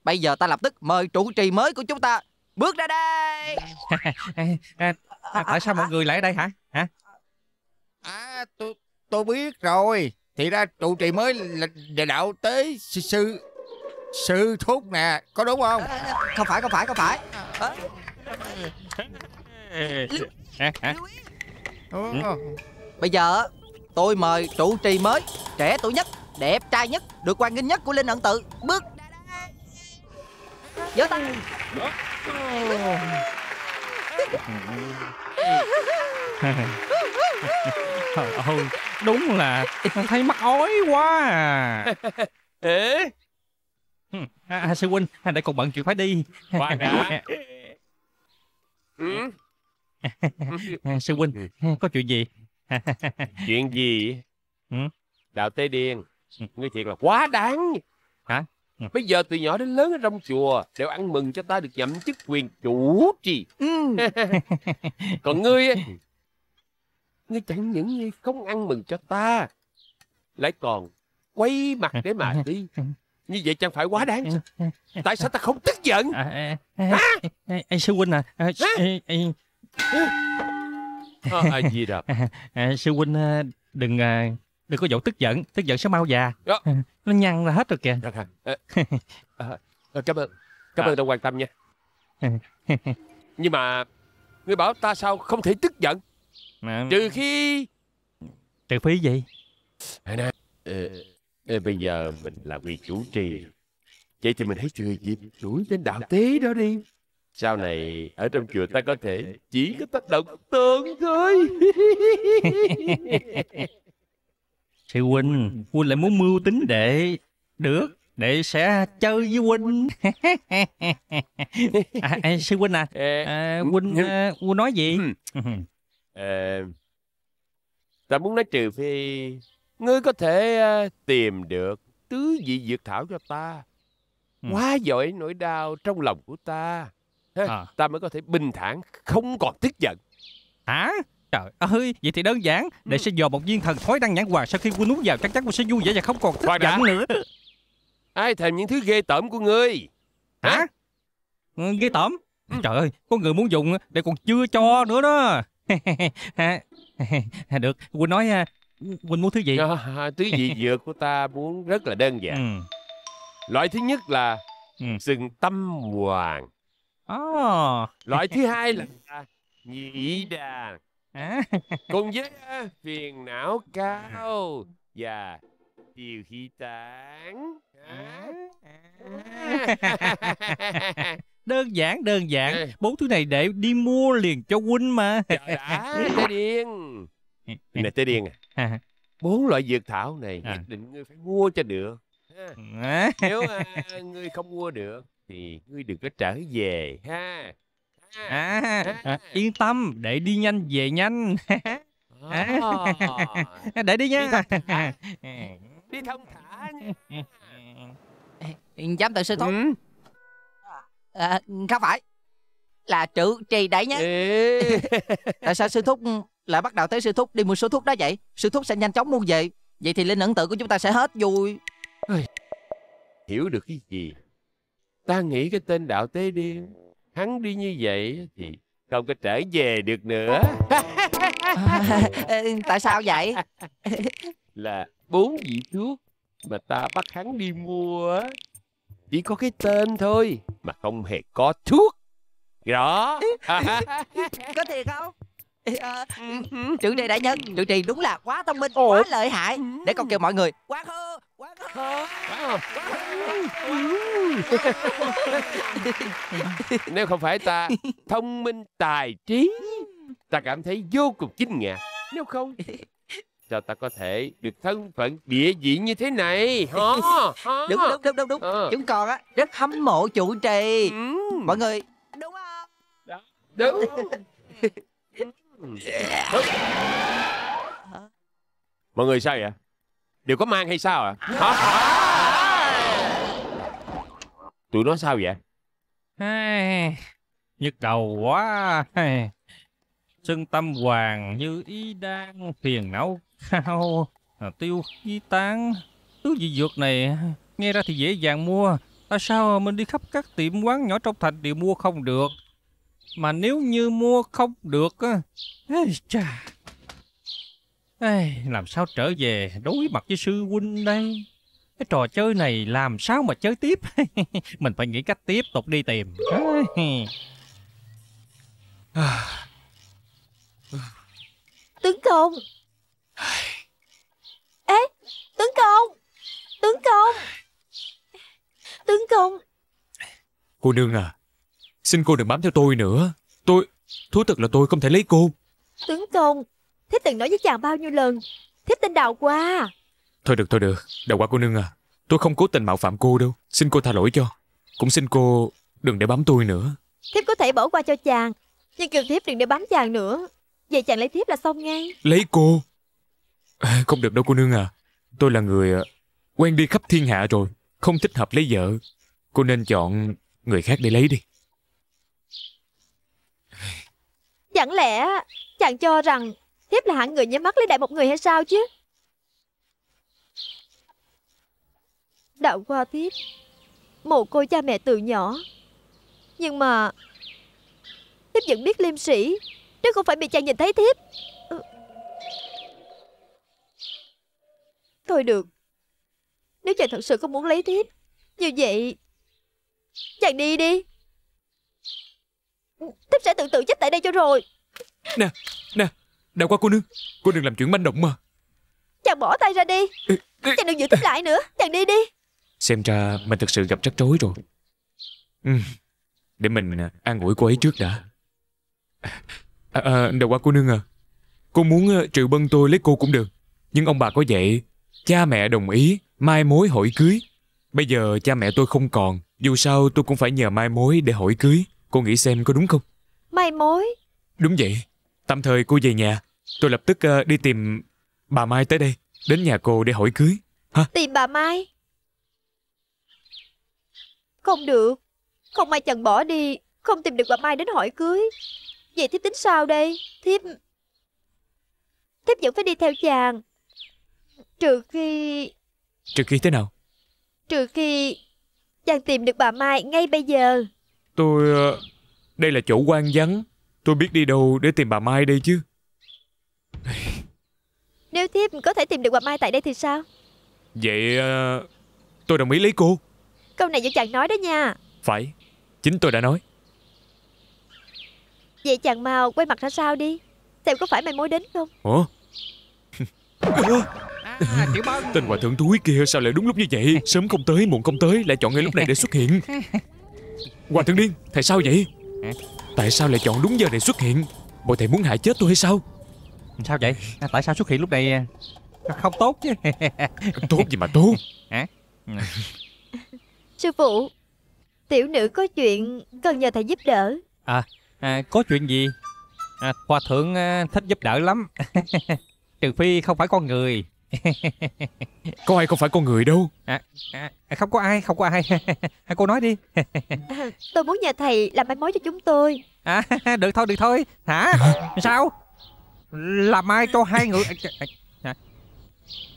S6: Bây giờ ta lập tức mời trụ trì mới của chúng ta Bước ra đây à, Tại sao mọi người lại ở đây hả hả À tôi tôi biết rồi
S4: Thì ra trụ trì mới là đạo tế sư sư, thuốc nè
S6: Có đúng không à, Không phải không phải không phải à. Bây giờ tôi mời trụ trì mới trẻ tuổi nhất đẹp trai nhất được quan nghênh nhất của linh ẩn tự bước giơ tay
S3: Ôi, đúng là thấy mắt ói quá à. Ê? À, sư huynh, để còn bận chuyện phải đi. sư huynh, có chuyện gì? chuyện gì ừ?
S7: đạo tế điên ngươi thiệt là quá đáng hả bây giờ từ nhỏ đến lớn ở trong chùa đều ăn mừng cho ta được nhậm chức quyền chủ trì còn ngươi ngươi chẳng những ngươi không ăn mừng cho ta lại còn quay mặt để mà đi như vậy chẳng phải quá đáng sao? tại sao
S3: ta không tức giận hả à, à, à, sư huynh à, à, à, à, à, à a di đà sư huynh à, đừng à, đừng có dỗ tức giận tức giận sẽ mau già Đó. Dạ. nó nhăn là hết rồi kìa Dạ thằng. Ờ, ờ, ờ, cảm
S7: ơn cảm dạ. ơn đã quan tâm nha
S3: ừ.
S7: nhưng mà người bảo ta sao không thể tức giận Mà- trừ khi trừ phí gì Nè nè ờ, ờ, Bây giờ mình là vị chủ trì Vậy thì mình hãy chơi dịp đuổi đến đạo tế đó đi sau dạ, này ở trong chùa ta có thể chỉ có tác động
S5: tượng thôi
S3: thì huynh huynh lại muốn mưu tính để được để sẽ chơi với huynh à, à, sư huynh à, ừ, à huynh à, huynh nói gì
S7: à, ta muốn nói trừ phi ngươi có thể à, tìm được tứ vị dược thảo cho ta hóa ừ. giỏi nỗi
S3: đau trong lòng của ta À. ta mới có thể bình thản không còn tức giận hả Trời ơi, vậy thì đơn giản Để ừ. sẽ dò một viên thần thói đang nhãn hoàng Sau khi quân uống vào chắc chắn quân sẽ vui vẻ và không còn tức giận nữa Ai thèm những thứ ghê tởm của ngươi Hả? Hả? Ừ, ghê tởm? Ừ. Trời ơi, có người muốn dùng để còn chưa cho nữa đó Được, Quỳnh nói à, Quỳnh muốn thứ gì? À, thứ
S7: gì dược của ta muốn rất là đơn giản ừ. Loại thứ nhất là ừ. sừng tâm hoàng Oh. Loại thứ hai là nhị đà. À. Cùng với phiền não cao và điều khí tán. À, à.
S3: đơn giản đơn giản bốn thứ này để đi mua liền cho huynh mà trời đã tới điên này tới điên à bốn loại dược thảo
S7: này à. nhất định ngươi phải mua cho được nếu à, ngươi không mua được
S3: thì ngươi đừng có trở về ha à, à, yên tâm để đi nhanh về nhanh ờ. à, để đi nha đi thông thả
S6: dám à. tự sư thúc ừ. à, không phải là trữ trì đấy nhé tại sao sư thúc lại bắt đầu tới sư thúc đi mua số thuốc đó vậy sư thúc sẽ nhanh chóng mua về vậy thì linh ẩn tự của chúng ta sẽ hết vui
S7: hiểu được cái gì ta nghĩ cái tên đạo tế đi hắn đi như vậy thì không có trở về được nữa
S6: à, tại sao vậy
S7: là bốn vị thuốc mà ta bắt hắn đi mua chỉ có cái tên thôi mà không hề có thuốc rõ.
S6: có thiệt không à, trưởng đề đại nhân trưởng trì đúng là quá thông minh Ủa? quá lợi hại ừ. để con kêu mọi người quán hư
S7: Nếu không phải ta thông minh tài trí, ta cảm thấy vô cùng kinh ngạc. Nếu không, sao ta có thể được thân phận địa vị như thế này hả đúng đúng đúng
S6: đúng đúng à. chúng con á rất dạ. hâm mộ chủ trì ừ. mọi người đúng không dạ. đúng
S7: dạ. mọi người sao vậy đều có mang hay sao à? hả tụi nó sao
S3: vậy nhức đầu quá sưng tâm hoàng như ý đang phiền não khao à, tiêu di tán thứ dị dược này nghe ra thì dễ dàng mua tại sao mình đi khắp các tiệm quán nhỏ trong thành đều mua không được mà nếu như mua không được á chà Ê, làm sao trở về đối mặt với sư huynh đây? Cái trò chơi này làm sao mà chơi tiếp? Mình phải nghĩ cách tiếp tục đi tìm.
S8: Tướng công! Ê, tướng công! Tướng công! Tướng công!
S1: Cô nương à, xin cô đừng bám theo tôi nữa. Tôi, thú thật là tôi không thể lấy cô.
S8: Tướng công, Thiếp từng nói với chàng bao nhiêu lần Thiếp tên Đào Qua
S1: Thôi được thôi được Đào Qua cô nương à Tôi không cố tình mạo phạm cô đâu Xin cô tha lỗi cho Cũng xin cô đừng để bám tôi nữa
S8: Thiếp có thể bỏ qua cho chàng Nhưng kêu thiếp đừng để bám chàng nữa Vậy chàng lấy thiếp là xong ngay
S1: Lấy cô à, Không được đâu cô nương à Tôi là người à, quen đi khắp thiên hạ rồi Không thích hợp lấy vợ Cô nên chọn người khác để lấy đi
S8: Chẳng lẽ chàng cho rằng Thiếp là hạng người nhắm mắt lấy đại một người hay sao chứ Đạo qua thiếp Mồ côi cha mẹ từ nhỏ Nhưng mà Thiếp vẫn biết liêm sĩ Chứ không phải bị chàng nhìn thấy thiếp ừ. Thôi được Nếu chàng thật sự không muốn lấy thiếp Như vậy Chàng đi đi Thiếp sẽ tự tử chết tại đây cho rồi
S1: Nè Nè Đào qua cô nương Cô đừng làm chuyện manh động mà
S8: Chàng bỏ tay ra đi Chàng đừng giữ tiếp lại nữa Chàng đi đi
S1: Xem ra mình thật sự gặp rắc rối rồi ừ. Để mình à, an ủi cô ấy trước đã à, à, Đào qua cô nương à Cô muốn à, trừ bân tôi lấy cô cũng được Nhưng ông bà có vậy Cha mẹ đồng ý Mai mối hỏi cưới Bây giờ cha mẹ tôi không còn Dù sao tôi cũng phải nhờ mai mối để hỏi cưới Cô nghĩ xem có đúng không
S8: Mai mối
S1: Đúng vậy Tạm thời cô về nhà, tôi lập tức ờ, đi tìm bà Mai tới đây, đến nhà cô để hỏi cưới.
S8: Hả? Tìm bà Mai? Không được, không Mai Trần bỏ đi, không tìm được bà Mai đến hỏi cưới. Vậy thiếp tính sao đây? Thiếp... Thiếp vẫn phải đi theo chàng. Trừ khi...
S1: Trừ khi thế nào?
S8: Trừ khi chàng tìm được bà Mai ngay bây giờ.
S1: Tôi... Ờ, đây là chỗ quan vắng Tôi biết đi đâu để tìm bà Mai đây chứ
S8: Nếu thiếp có thể tìm được bà Mai tại đây thì sao
S1: Vậy à, tôi đồng ý lấy cô
S8: Câu này vẫn chàng nói đó nha
S1: Phải Chính tôi đã nói
S8: Vậy chàng mau quay mặt ra sao đi Xem có phải mày mối đến không
S1: Ủa À, Tên hòa thượng túi kia sao lại đúng lúc như vậy Sớm không tới muộn không tới Lại chọn ngay lúc này để xuất hiện Hòa thượng điên Thầy sao vậy Tại sao lại chọn đúng giờ này xuất hiện Bọn thầy muốn hại
S3: chết tôi hay sao Sao vậy à, Tại sao xuất hiện lúc này à? Không tốt chứ Tốt gì mà tốt à?
S8: Sư phụ Tiểu nữ có chuyện cần nhờ thầy giúp đỡ
S3: À, à có chuyện gì à, Hòa thượng à, thích giúp đỡ lắm Trừ phi không phải con người có ai không phải con người đâu à, à, à không có ai không có ai cô nói đi
S8: tôi muốn nhờ thầy làm mai mối cho chúng tôi
S3: à, được thôi được thôi hả sao làm mai cho hai người à.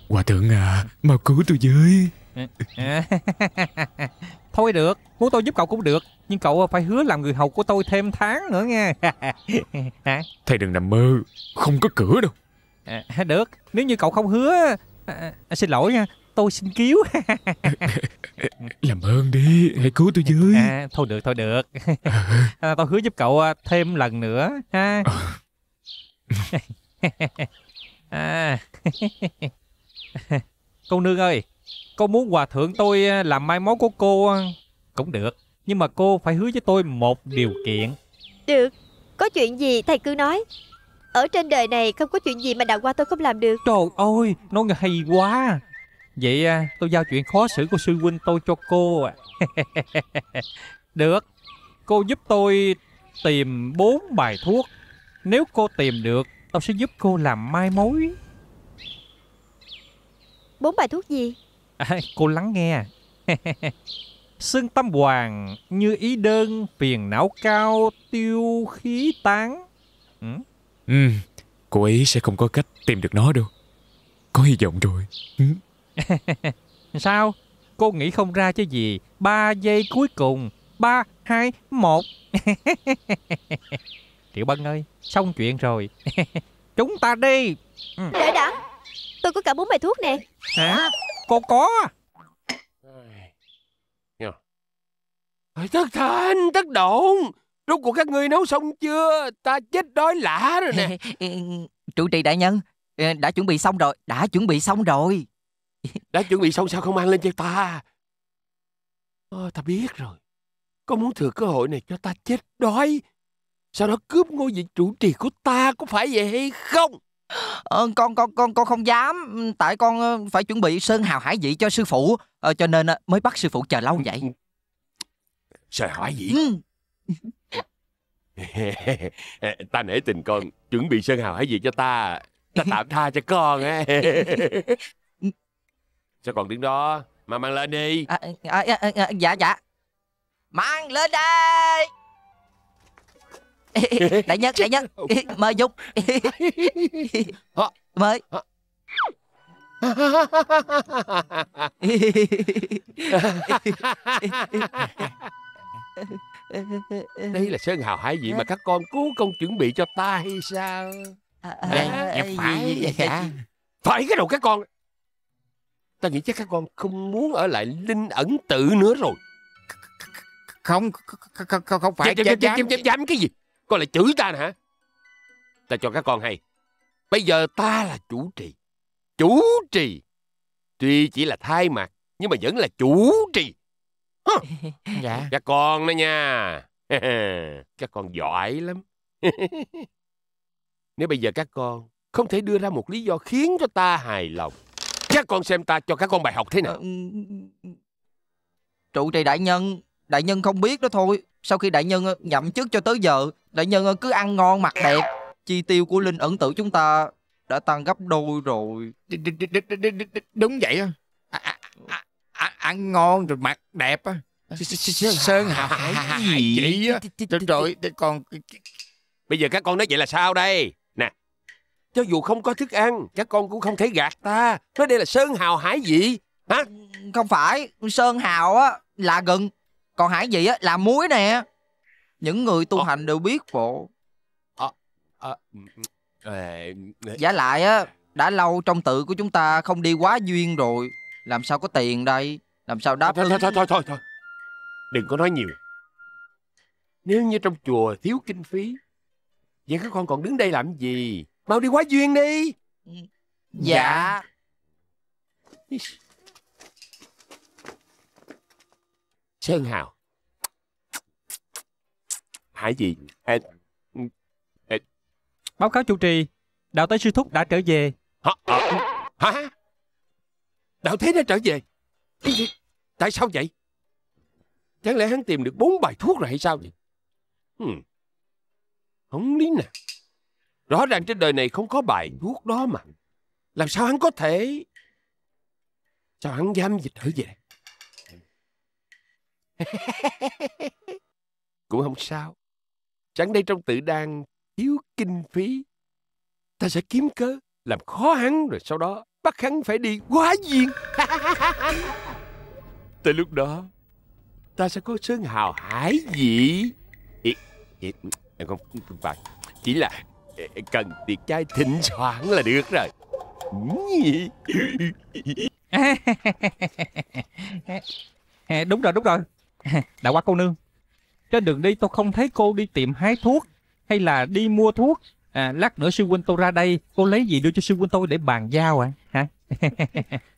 S3: hòa thượng à
S1: mau cứu tôi với
S3: thôi được muốn tôi giúp cậu cũng được nhưng cậu phải hứa làm người hầu của tôi thêm tháng nữa nha
S1: thầy đừng nằm mơ không có cửa đâu
S3: à, được nếu như cậu không hứa à, à, à xin lỗi nha tôi xin cứu làm ơn đi hãy cứu tôi với à, thôi được thôi được à, tôi hứa giúp cậu à, thêm lần nữa ha ờ. à. cô nương ơi cô muốn hòa thượng tôi làm mai mối của cô cũng được nhưng mà cô phải hứa với tôi một điều kiện
S8: được có chuyện gì thầy cứ nói ở trên đời này không có chuyện gì mà đạo qua tôi không làm được Trời ơi Nói nghe hay quá
S3: Vậy à, tôi giao chuyện khó xử của sư huynh tôi cho cô à. được Cô giúp tôi tìm bốn bài thuốc Nếu cô tìm được Tôi sẽ giúp cô làm mai mối Bốn bài thuốc gì à, Cô lắng nghe Xương tâm hoàng Như ý đơn Phiền não cao Tiêu khí tán ừ?
S1: Ừ, cô ấy sẽ không có cách tìm được nó đâu. Có hy vọng rồi. Ừ.
S3: Sao? Cô nghĩ không ra chứ gì? Ba giây cuối cùng. Ba, hai, một. tiểu Bân ơi, xong chuyện rồi. Chúng ta đi. Ừ. Để đã. Tôi
S8: có cả bốn bài thuốc nè.
S3: Hả? Cô có.
S8: Thất
S7: thanh, thất động Rốt cuộc các ngươi nấu xong chưa? Ta chết đói lạ rồi nè.
S6: Ừ, trụ trì đại nhân, ừ, đã chuẩn bị xong rồi, đã chuẩn bị xong rồi. Đã chuẩn bị xong sao không mang lên cho ta? Ờ, ta biết rồi. Có muốn thừa cơ hội này cho ta chết đói. Sau đó cướp ngôi vị trụ trì của ta có phải vậy hay không? Ờ, con con con con không dám ừ, tại con ờ, phải chuẩn bị sơn hào hải vị cho sư phụ ờ, cho nên ờ, mới bắt sư phụ chờ lâu vậy sơn hào hải vị ừ.
S7: ta nể tình con chuẩn bị sơn hào hái gì cho ta ta tạm tha cho con á sao còn tiếng đó mà mang lên đi
S6: à, à, à, à, à dạ dạ mang lên đây đại nhân đại nhân mời dục mời
S7: đây là sơn hào hải vị mà các con cố công chuẩn bị cho ta hay sao? À, à, dạ phải dạ. Phải cái đầu các con. Ta nghĩ chắc các con không muốn ở lại linh ẩn tự nữa rồi. Không,
S4: không, không, không phải. Dám, dám, dám, dám,
S7: dám cái gì? Con lại chửi ta nè hả? Ta cho các con hay. Bây giờ ta là chủ trì. Chủ trì. Tuy chỉ là thay mặt, nhưng mà vẫn là chủ trì. Dạ. dạ các con đó nha các con giỏi lắm nếu bây giờ các con không thể đưa ra một lý do khiến cho ta hài lòng các con xem ta cho
S6: các con bài học thế nào ờ, ừ, ừ, ừ, trụ trì đại nhân đại nhân không biết đó thôi sau khi đại nhân ờ, nhậm chức cho tới giờ đại nhân ờ, cứ ăn ngon mặc đẹp chi tiêu của linh ẩn tử chúng ta đã tăng gấp đôi rồi đúng vậy à, à, à ăn, ăn ngon rồi mặt đẹp á sơn hào
S4: hải chị á rồi còn bây giờ các con nói vậy là sao đây
S7: nè
S6: cho dù không có thức ăn các con cũng không thể gạt ta nói đây là sơn hào hải vị hả không phải sơn hào á là gừng còn hải vị á là muối nè những người tu ờ. hành đều biết bộ
S7: ờ, ờ, ừ,
S6: ừ. giả lại á đã lâu trong tự của chúng ta không đi quá duyên rồi làm sao có tiền đây Làm sao đáp Thôi thôi thôi thôi, thôi, Đừng có nói nhiều
S7: Nếu như trong chùa thiếu kinh phí Vậy các con còn đứng đây làm gì Mau đi hóa duyên đi Dạ, dạ. Sơn Hào
S3: Hải gì à, à. Báo cáo chủ trì Đạo tới sư thúc đã trở về Hả? Hả?
S7: Đạo Thế đã trở về. Tại sao vậy? Chẳng lẽ hắn tìm được bốn bài thuốc rồi hay sao vậy? Hmm. Không lý nè. Rõ ràng trên đời này không có bài thuốc đó mà. Làm sao hắn có thể... Sao hắn dám dịch trở về? Cũng không sao. Chẳng đây trong tự đang thiếu kinh phí. Ta sẽ kiếm cớ làm khó hắn rồi sau đó bắt hắn phải đi quá duyên Tới lúc đó Ta sẽ có sơn hào hải vị không, không phải Chỉ là cần
S3: tiệc trai thịnh soạn là được rồi Đúng rồi, đúng rồi Đã qua cô nương Trên đường đi tôi không thấy cô đi tiệm hái thuốc Hay là đi mua thuốc à, Lát nữa sư huynh tôi ra đây Cô lấy gì đưa cho sư huynh tôi để bàn giao ạ à?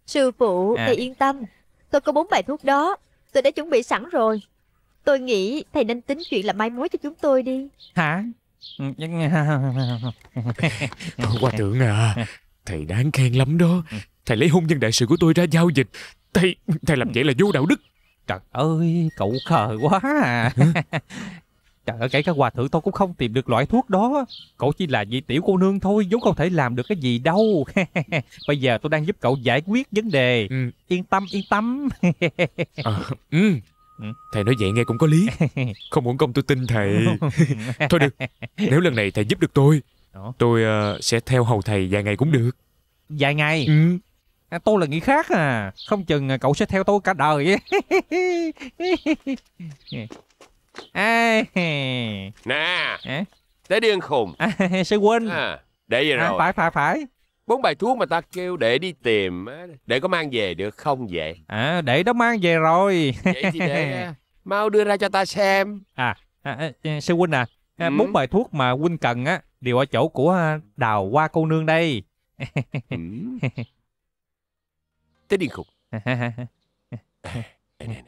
S8: sư phụ à. thầy yên tâm tôi có bốn bài thuốc đó tôi đã chuẩn bị sẵn rồi tôi nghĩ thầy nên tính chuyện làm mai mối cho chúng tôi đi
S3: hả
S1: hòa thượng à thầy đáng khen lắm đó thầy lấy hôn nhân đại sự của tôi ra
S3: giao dịch thầy thầy làm vậy là vô đạo đức trời ơi cậu khờ quá à Trời ơi, kể cả hòa thượng tôi cũng không tìm được loại thuốc đó. Cậu chỉ là vị tiểu cô nương thôi, vốn không thể làm được cái gì đâu. Bây giờ tôi đang giúp cậu giải quyết vấn đề. Ừ. Yên tâm, yên tâm. à, ừ. ừ.
S1: Thầy nói vậy nghe cũng có lý. Không muốn công tôi tin thầy. thôi được, nếu lần này thầy giúp được tôi, tôi uh, sẽ theo hầu thầy vài ngày cũng được.
S3: Vài ngày? Ừ. À, tôi là nghĩ khác à, không chừng cậu sẽ theo tôi cả đời à. nè à. tới điên khùng à, sư huynh à,
S7: để gì à, rồi à, phải phải phải bốn bài thuốc mà ta kêu để đi tìm để có mang về
S3: được không vậy à để đó mang về rồi vậy thì để
S7: mau đưa ra cho ta
S3: xem à, à, à, à sư huynh à. à ừ. bốn bài thuốc mà huynh cần á đều ở chỗ của đào hoa cô nương đây ừ. tới điên khùng nè nè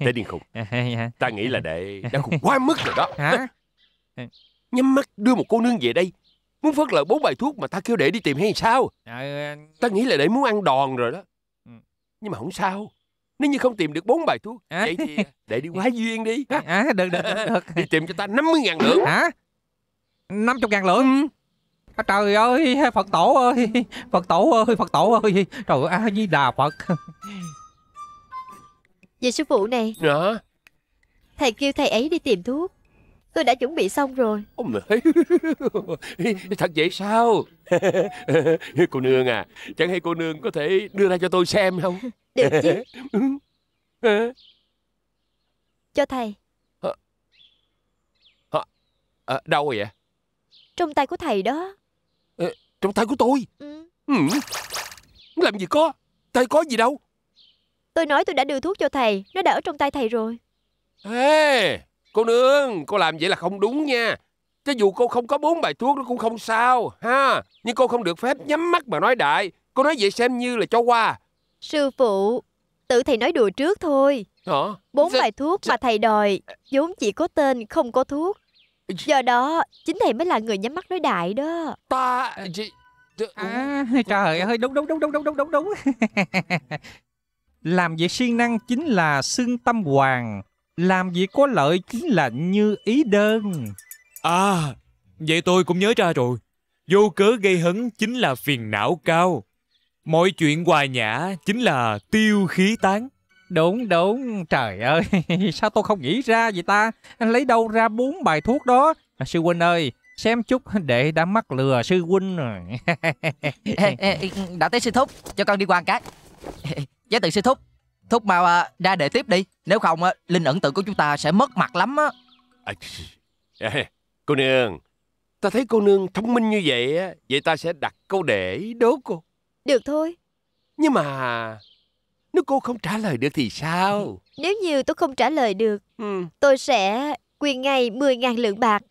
S3: Tới điên khùng Ta
S7: nghĩ là đệ đã khùng quá mức rồi đó Hả? Nhắm mắt đưa một cô nương về đây Muốn phớt lờ bốn bài thuốc mà ta kêu đệ đi tìm hay sao Ta nghĩ là đệ muốn ăn đòn rồi đó ừ. Nhưng mà không sao Nếu như không tìm được bốn bài thuốc Vậy thì đệ đi quá duyên đi
S3: à, được, được, được, Đi tìm cho ta 50 ngàn lượng Hả? 50 ngàn lượng ừ. À, trời ơi, Phật tổ ơi, Phật tổ ơi, Phật tổ ơi, trời ơi, A Di Đà Phật. Vị sư phụ này Dạ
S8: Thầy kêu thầy ấy đi tìm thuốc Tôi đã chuẩn bị xong rồi
S7: Thật vậy sao Cô nương à Chẳng hay cô nương có thể đưa ra cho tôi xem không Được chứ
S8: Cho thầy à, Đâu rồi vậy Trong tay của thầy đó
S7: ờ, Trong tay của tôi Ừ. ừ.
S8: Làm gì có Thầy có gì đâu Tôi nói tôi đã đưa thuốc cho thầy Nó đã ở trong tay thầy rồi
S7: Ê cô nương Cô làm vậy là không đúng nha Cho dù cô không có bốn bài thuốc nó cũng không sao ha Nhưng cô không được phép nhắm mắt mà nói đại Cô nói vậy xem như là cho qua
S8: Sư phụ Tự thầy nói đùa trước thôi Hả? Bốn bài thuốc mà thầy đòi vốn chỉ có tên không có thuốc Do đó chính thầy mới là người nhắm mắt nói đại
S3: đó Ta... À, trời ơi đúng đúng đúng đúng đúng đúng đúng làm việc siêng năng chính là xưng tâm hoàng, làm việc có lợi chính là như ý đơn. À, vậy tôi cũng nhớ ra rồi.
S1: Vô cớ gây hấn chính là phiền não cao. Mọi chuyện hòa nhã
S3: chính là tiêu khí tán. Đúng, đúng. Trời ơi, sao tôi không nghĩ ra vậy ta? Anh Lấy đâu ra bốn bài thuốc đó? Sư huynh ơi, xem chút đệ đã mắc lừa sư huynh rồi.
S6: đã tới sư thúc, cho con đi quan cái. Giá tự sẽ thúc Thúc mau à, ra để tiếp đi Nếu không à, Linh ẩn tự của chúng ta sẽ mất mặt lắm á Cô nương Ta thấy cô nương thông
S7: minh như vậy á Vậy ta sẽ đặt câu để đố cô Được thôi Nhưng mà Nếu cô không trả lời được thì sao
S8: Nếu như tôi không trả lời được ừ. Tôi sẽ quyền ngay mười ngàn lượng bạc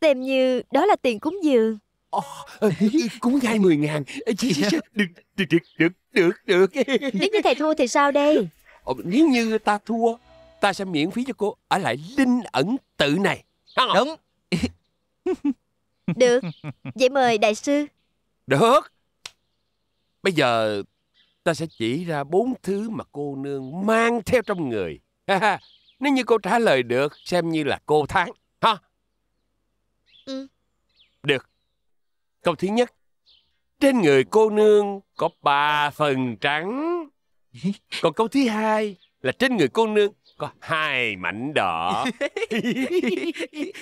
S8: Xem như đó là tiền cúng dường oh,
S7: cúng gai mười ngàn chị được được được được được
S8: được nếu như thầy thua thì sao đây
S7: ờ, nếu như ta thua ta sẽ miễn phí cho cô ở lại linh ẩn tự này đúng được
S8: vậy mời đại sư
S7: được bây giờ ta sẽ chỉ ra bốn thứ mà cô nương mang theo trong người nếu như cô trả lời được xem như là cô thắng ha ừ. được Câu thứ nhất, trên người cô nương có ba phần trắng. Còn câu thứ hai là trên người cô nương có hai mảnh đỏ.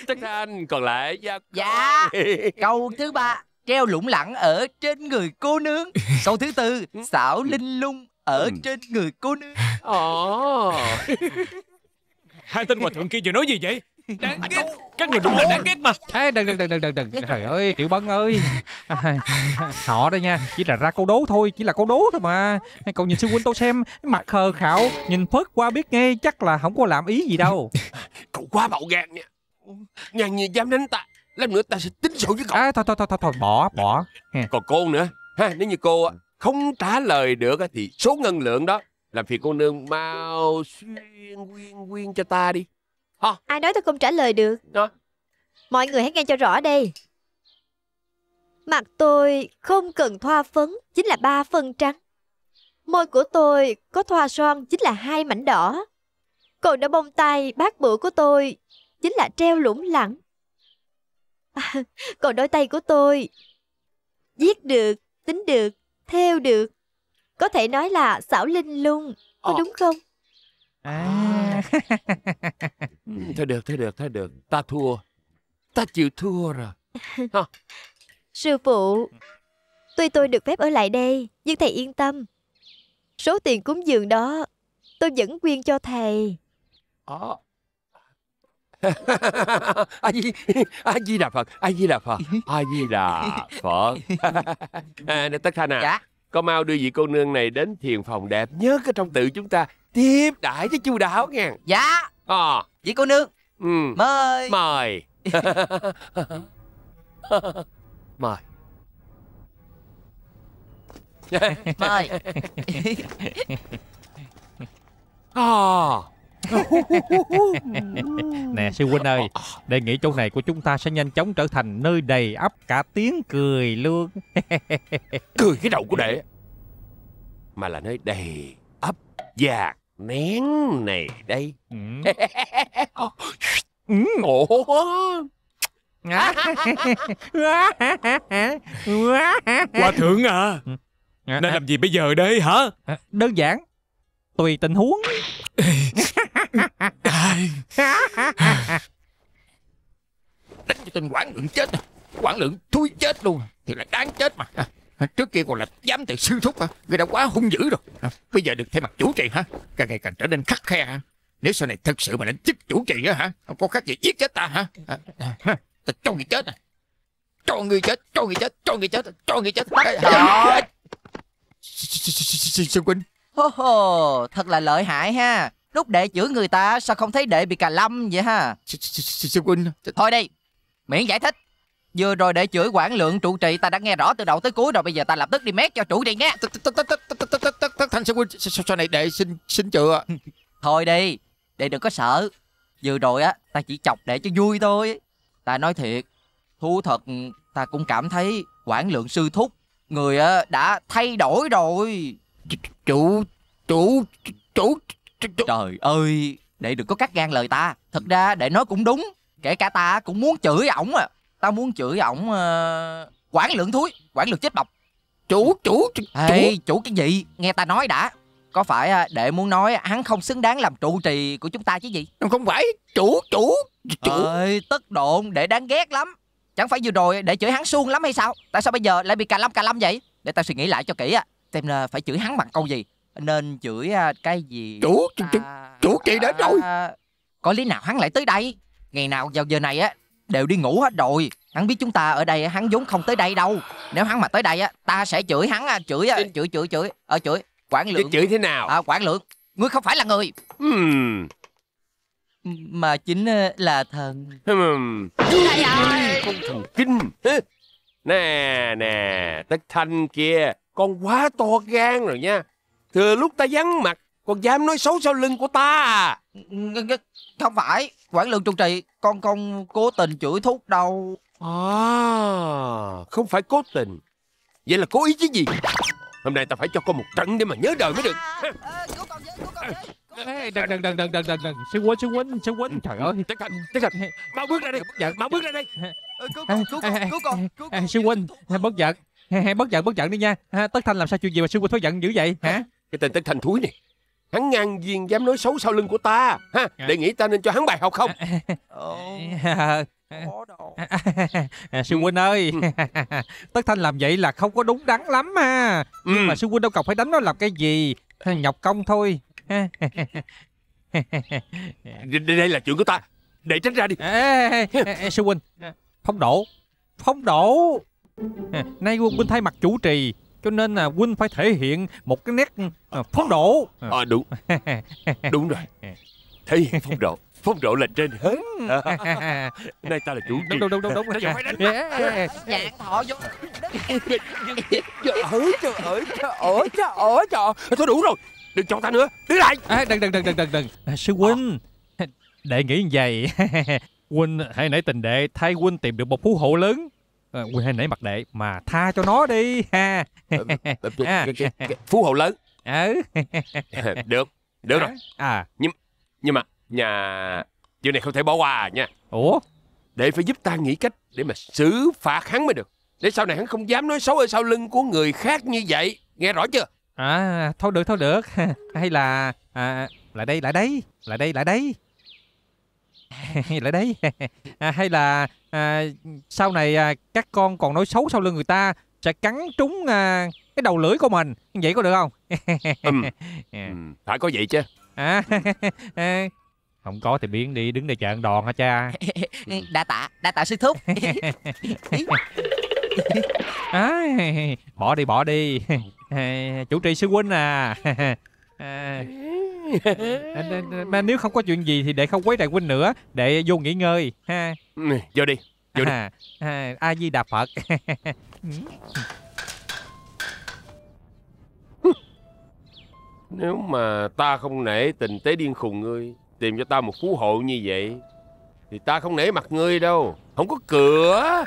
S7: Trấn Anh còn lại Gia dạ, dạ. Câu thứ
S6: ba, treo lủng lẳng ở trên người cô nương. Câu thứ tư, ừ. xảo linh lung ở ừ. trên người cô nương. Ồ. Hai tên hòa thượng
S1: kia vừa nói gì vậy? đáng
S3: ghét các người đúng là đáng ghét mà thế đừng đừng đừng đừng đừng đừng trời ơi tiểu bân ơi họ đây nha chỉ là ra câu đố thôi chỉ là câu đố thôi mà cậu nhìn sư huynh tôi xem mặt khờ khảo nhìn phớt qua biết ngay chắc là không có làm ý gì đâu
S7: cậu quá bạo gan nha
S3: nhàn nhiên dám đánh ta lát nữa ta sẽ tính sổ với cậu à, thôi,
S7: thôi thôi thôi thôi bỏ bỏ còn cô nữa ha nếu như cô không trả lời được thì số ngân lượng đó làm phiền cô nương mau xuyên
S8: quyên quyên cho ta đi Hả? Ai nói tôi không trả lời được Hả? Dạ. Mọi người hãy nghe cho rõ đây Mặt tôi không cần thoa phấn Chính là ba phần trắng Môi của tôi có thoa son Chính là hai mảnh đỏ Còn đã bông tay bát bữa của tôi Chính là treo lủng lẳng à, Còn đôi tay của tôi Viết được, tính được, theo được Có thể nói là xảo linh lung Có à. đúng không?
S7: à, à. Ừ. thôi được thôi được thôi được ta thua ta chịu thua rồi
S8: ha. sư phụ tuy tôi được phép ở lại đây nhưng thầy yên tâm số tiền cúng dường đó tôi vẫn quyên cho thầy
S5: à.
S7: a di a di đà phật a di đà phật ừ. a di đà phật à, tất thanh à dạ. có mau đưa vị cô nương này đến thiền phòng đẹp nhất ở trong tự chúng ta tiếp đãi cho chu đáo nghe dạ ờ à. vậy cô nương ừ. mời mời
S9: mời mời
S3: à. nè sư huynh ơi ờ. đề nghị chỗ này của chúng ta sẽ nhanh chóng trở thành nơi đầy ắp cả tiếng cười luôn cười cái đầu của đệ mà là nơi
S7: đầy ấp dạc miếng này đây ừ. Ờ,
S1: ừ Ủa?
S3: Hòa thượng à ừ. Nên làm gì bây giờ đây hả à, Đơn giản Tùy tình huống Đánh
S4: cho tình quản lượng chết Quản lượng thui chết luôn Thì là đáng chết mà à trước kia còn là giám tự sư thúc hả người đã quá hung dữ rồi à, bây giờ được thay mặt chủ trì hả càng ngày càng trở nên khắc khe hả nếu sau này thật sự mà đến chức chủ trì á hả không có khác gì giết chết ta hả à, à, ta cho người chết à cho người chết
S6: cho người chết cho người chết cho người chết
S4: sư huynh
S6: hô hô thật là lợi hại ha lúc đệ chữa người ta sao không thấy đệ bị cà lâm vậy ha sư huynh thôi đi miễn giải thích Vừa rồi để chửi quản lượng trụ trì ta đã nghe rõ từ đầu tới cuối rồi Bây giờ ta lập tức đi mét cho trụ trì nghe Thanh sẽ quên Sau này đệ xin xin chữa Thôi đi Đệ đừng có sợ Vừa rồi á ta chỉ chọc để cho vui thôi Ta nói thiệt thu thật ta cũng cảm thấy quản lượng sư thúc Người á đã thay đổi rồi Chủ Chủ Chủ Trời ơi Đệ đừng có cắt ngang lời ta Thật ra đệ nói cũng đúng Kể cả ta cũng muốn chửi ổng à tao muốn chửi ổng uh, quản lượng thúi quản lượng chết bọc chủ chủ chủ, Ê, chủ cái gì nghe ta nói đã có phải ờ, đệ muốn nói hắn không xứng đáng làm trụ trì của chúng ta chứ gì không phải chủ chủ chủ ơi tức độn đệ đáng ghét lắm chẳng phải vừa rồi để chửi hắn suông lắm hay sao tại sao bây giờ lại bị cà lâm cà lâm vậy để tao suy nghĩ lại cho kỹ á xem là phải chửi hắn bằng câu gì nên chửi ờ, cái gì chủ chủ, à, chủ, chủ kỳ đến rồi à, có lý nào hắn lại tới đây ngày nào vào giờ này á đều đi ngủ hết rồi hắn biết chúng ta ở đây hắn vốn không tới đây đâu nếu hắn mà tới đây á ta sẽ chửi hắn à, à, chửi chửi chửi chửi ờ, ở chửi quản lượng chửi thế nào à, quản lượng ngươi không phải là người uhm. mà chính ờ, là thần uhm. đây rồi con thần kinh
S7: nè nè tất thanh kia con quá to gan rồi nha thừa lúc ta vắng mặt còn dám nói xấu sau lưng của ta
S6: à không phải quản lương trung trì con không cố tình chửi thúc đâu à
S7: không phải cố tình vậy là cố ý chứ gì hôm nay ta phải cho con một trận để mà nhớ đời mới được
S3: ờ, đừng đừng đừng đừng đừng đừng đừng sư huynh sư huynh sư huynh trời ơi tất thành tất thành mau bước ra đi dạ mau bước ra đi ờ, cứu con cứu con sư huynh bất giận bất giận bất giận đi nha tất thanh làm sao chuyện gì mà sư huynh thối giận dữ vậy hả cái tên
S7: tất thanh thúi này Hắn ngang nhiên dám nói xấu sau lưng của ta ha dạ. Để nghĩ ta nên cho hắn bài học không
S3: dạ. sư huynh ơi ừ. tất thanh làm vậy là không có đúng đắn lắm ha ừ. nhưng mà sư huynh đâu cần phải đánh nó làm cái gì nhọc công thôi đây là chuyện của ta để tránh ra đi sư huynh dạ. phong độ phong độ nay quân huynh thay mặt chủ trì cho nên là huynh phải thể hiện một cái nét à, phong độ à, à đúng đúng rồi thể hiện phong độ phong độ là trên
S7: hết à, nay ta là chủ trì đúng đúng đúng đúng rồi thọ vô ở trời ở trời ở trời ở trời thôi đủ rồi
S3: đừng chọn ta nữa đứng lại à, đừng đừng đừng đừng đừng đừng à, sư huynh ờ. đệ nghĩ như vậy huynh hãy nãy tình đệ thay huynh tìm được một phú hộ lớn à, ờ, quyền hay nể mặt đệ mà tha cho nó đi ha à. phú hậu lớn ừ
S7: được được rồi à nhưng nhưng mà nhà chuyện này không thể bỏ qua nha ủa để phải giúp ta nghĩ cách để mà xử phạt hắn mới được để sau này hắn không dám nói xấu ở sau lưng của người khác như vậy nghe rõ chưa
S3: à thôi được thôi được hay là à, lại đây lại đây lại đây lại đây lại đấy à, hay là à, sau này à, các con còn nói xấu sau lưng người ta sẽ cắn trúng à, cái đầu lưỡi của mình vậy có được không ừ. ừ. phải có vậy chứ à, à, không có thì biến đi đứng đây chờ ăn đòn hả cha
S6: đã tạ đã tạ sư thúc
S3: à, bỏ đi bỏ đi chủ trì sư huynh à, à mà nếu không có chuyện gì thì để không quấy đại huynh nữa để vô nghỉ ngơi ha vô đi vô đi à, à, a di đà phật
S7: nếu mà ta không nể tình tế điên khùng ngươi tìm cho ta một phú hộ như vậy thì ta không nể mặt ngươi đâu không có cửa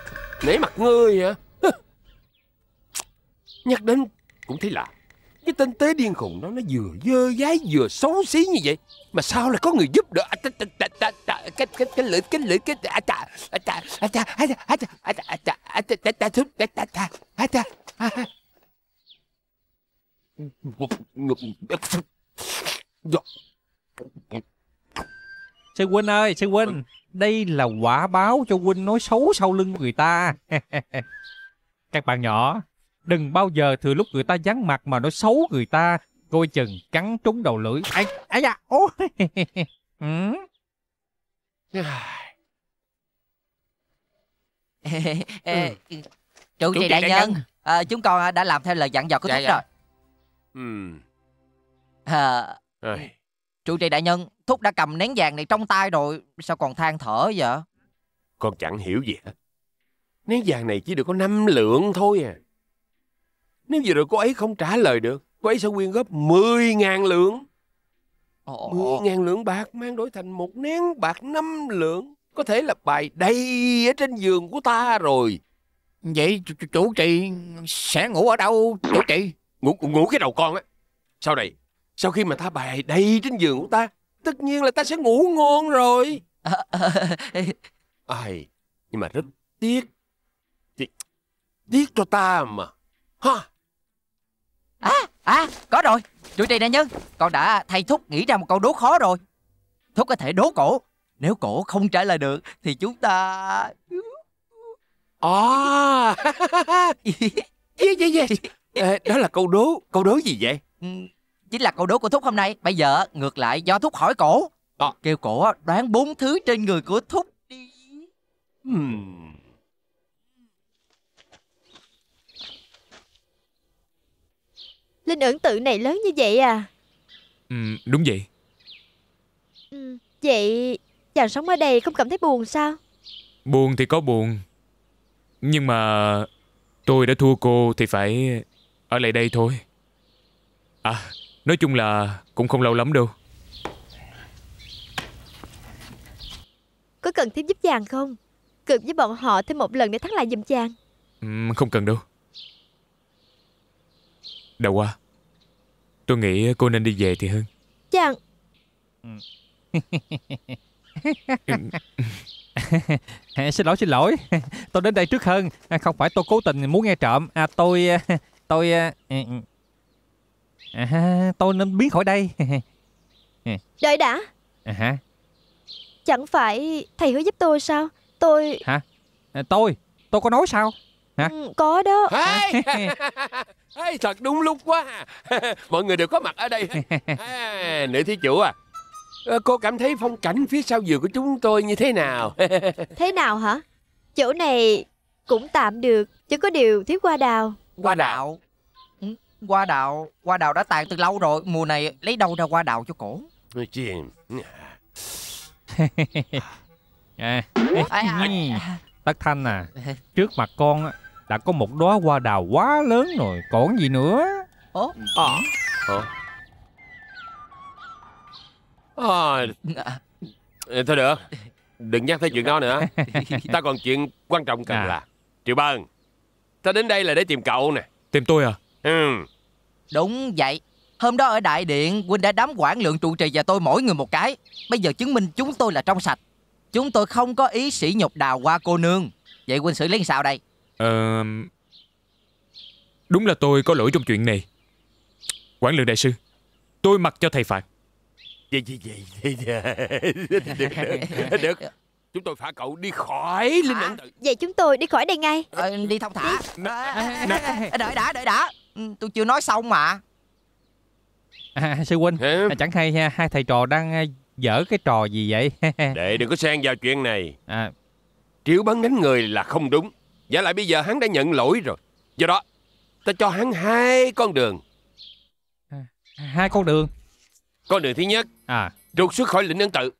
S7: nể mặt ngươi hả nhắc đến cũng thấy lạ cái tên tế điên khùng đó nó vừa dơ dái vừa xấu xí như vậy Mà sao lại có người giúp đỡ Cái cái lưỡi cái lưỡi cái
S3: Sư Huynh ơi, Sư Huynh Đây là quả báo cho Huynh nói xấu sau lưng người ta Các bạn nhỏ Đừng bao giờ thừa lúc người ta vắng mặt mà nói xấu người ta, coi chừng cắn trúng đầu lưỡi. Ai, ai da,
S6: ôi. ừ. ừ. Trụ trì đại, đại nhân, nhân. À, chúng con ờ, đã làm theo lời dặn dò của dạ, thúc dạ, rồi. À, Ê. trụ trì đại nhân, thúc đã cầm nén vàng này trong tay rồi, sao còn than thở vậy?
S7: Con chẳng hiểu gì hết. Nén vàng này chỉ được có 5 lượng thôi à. Nếu như rồi cô ấy không trả lời được, cô ấy sẽ quyên góp 10.000 lượng. 10.000 lượng bạc mang đổi thành một nén bạc 5 lượng. Có thể là bài đầy ở trên giường của ta
S4: rồi. Vậy chủ,
S7: chủ trì sẽ ngủ ở đâu chủ trì? Ngủ ngủ cái đầu con á. Sau này, sau khi mà ta bài đầy trên giường của ta, tất nhiên là ta sẽ ngủ ngon rồi. À, à, à. Ai, nhưng mà rất tiếc.
S6: Tiếc cho ta mà. Ha! À, à, có rồi Chủ trì đại nhân Con đã thay Thúc nghĩ ra một câu đố khó rồi Thúc có thể đố cổ Nếu cổ không trả lời được Thì chúng ta... À Yes, yes, yes. À, đó là câu đố Câu đố gì vậy ừ, Chính là câu đố của Thúc hôm nay Bây giờ ngược lại do Thúc hỏi cổ à. Kêu cổ đoán bốn thứ trên người của Thúc đi
S8: hmm. Linh ẩn tự này lớn như vậy à
S1: Ừ đúng vậy
S8: ừ, Vậy chàng sống ở đây không cảm thấy buồn sao
S1: Buồn thì có buồn Nhưng mà Tôi đã thua cô thì phải Ở lại đây thôi À nói chung là Cũng không lâu lắm đâu
S8: Có cần thiếp giúp chàng không Cực với bọn họ thêm một lần để thắng lại giùm chàng
S1: ừ, Không cần đâu Đâu à Tôi nghĩ cô nên đi về thì hơn
S3: Chàng xin lỗi xin lỗi tôi đến đây trước hơn không phải tôi cố tình muốn nghe trộm à tôi tôi à, ừ, ừ. à tôi nên biến khỏi đây đợi đã à, hả?
S8: chẳng phải thầy hứa giúp tôi sao tôi
S3: hả à, tôi tôi có nói sao hả
S8: ừ, có đó
S7: hey! thật đúng lúc quá mọi người đều có mặt ở đây à, nữ thí chủ à ờ, cô cảm thấy phong cảnh phía sau giường của chúng tôi như
S8: thế nào thế nào hả chỗ này cũng tạm được chứ có điều
S6: thiếu qua đào qua đào ừ, đào qua đào đã tàn từ lâu rồi mùa này lấy đâu ra qua đào cho cổ
S3: à. à. à. Tất Thanh à Trước mặt con đã có một đóa hoa đào quá lớn rồi còn gì nữa ủa ờ, ờ.
S7: à. Dạ. thôi được đừng nhắc tới chuyện đó nữa ta còn chuyện quan trọng cần à. là triệu bân ta đến đây là để tìm cậu nè tìm tôi à ừ
S6: đúng vậy Hôm đó ở đại điện Huynh đã đám quản lượng trụ trì và tôi mỗi người một cái Bây giờ chứng minh chúng tôi là trong sạch Chúng tôi không có ý sỉ nhục đào hoa cô nương Vậy Huynh xử lý sao đây
S1: Ờ... Đúng là tôi có lỗi trong chuyện này Quản lượng đại sư Tôi mặc cho thầy phạt
S4: Vậy vậy vậy Được,
S1: Chúng tôi phả cậu đi khỏi
S7: linh ảnh
S6: à, tự Vậy chúng tôi đi khỏi đây ngay ờ, Đi thông thả Đợi đã, đợi đã ừ, Tôi chưa nói xong mà
S3: à, Sư huynh, à, chẳng hay ha Hai thầy trò đang à, dở cái trò gì vậy Để đừng có xen
S7: vào chuyện này à. Triệu bắn đánh người là không đúng và dạ lại bây giờ hắn đã nhận lỗi rồi Do đó ta cho hắn hai con đường
S3: Hai con đường
S7: Con đường thứ nhất à. Trục xuất khỏi lĩnh ân tự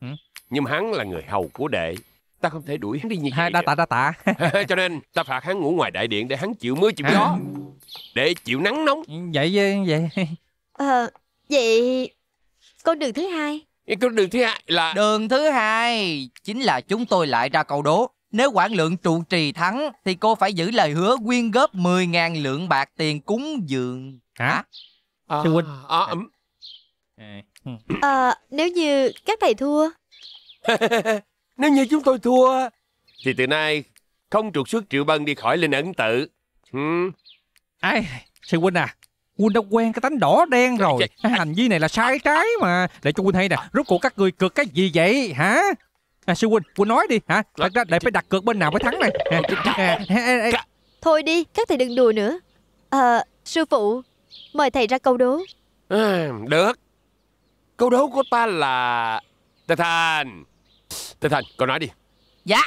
S7: ừ. Nhưng hắn là người hầu của đệ Ta không thể đuổi hắn đi như vậy Đa tạ đa tạ Cho nên ta phạt hắn ngủ ngoài đại điện Để hắn chịu mưa chịu gió Để chịu nắng nóng Vậy vậy
S8: Ờ à,
S6: Vậy Con đường thứ hai Con đường thứ hai là Đường thứ hai Chính là chúng tôi lại ra câu đố nếu quản lượng trụ trì thắng thì cô phải giữ lời hứa quyên góp 10.000 lượng bạc tiền cúng dường. Hả? À, Sư huynh. À, à,
S8: à, nếu như các thầy thua.
S3: nếu như chúng tôi thua
S7: thì từ nay không trục xuất Triệu băng đi khỏi linh ẩn tự.
S3: Hmm. Ai, sư huynh à, Quân đã quen cái tánh đỏ đen rồi. hành vi này là sai trái mà. Để cho Quân thấy nè, rốt cuộc các người cực cái gì vậy hả? à, sư huynh huynh nói đi hả thật ra để phải đặt cược bên nào mới thắng này à, à, à,
S8: thôi đi các thầy đừng đùa nữa à, sư phụ mời thầy ra câu đố
S7: ừ, được câu đố của ta là tề thành
S6: tề thành cậu nói đi dạ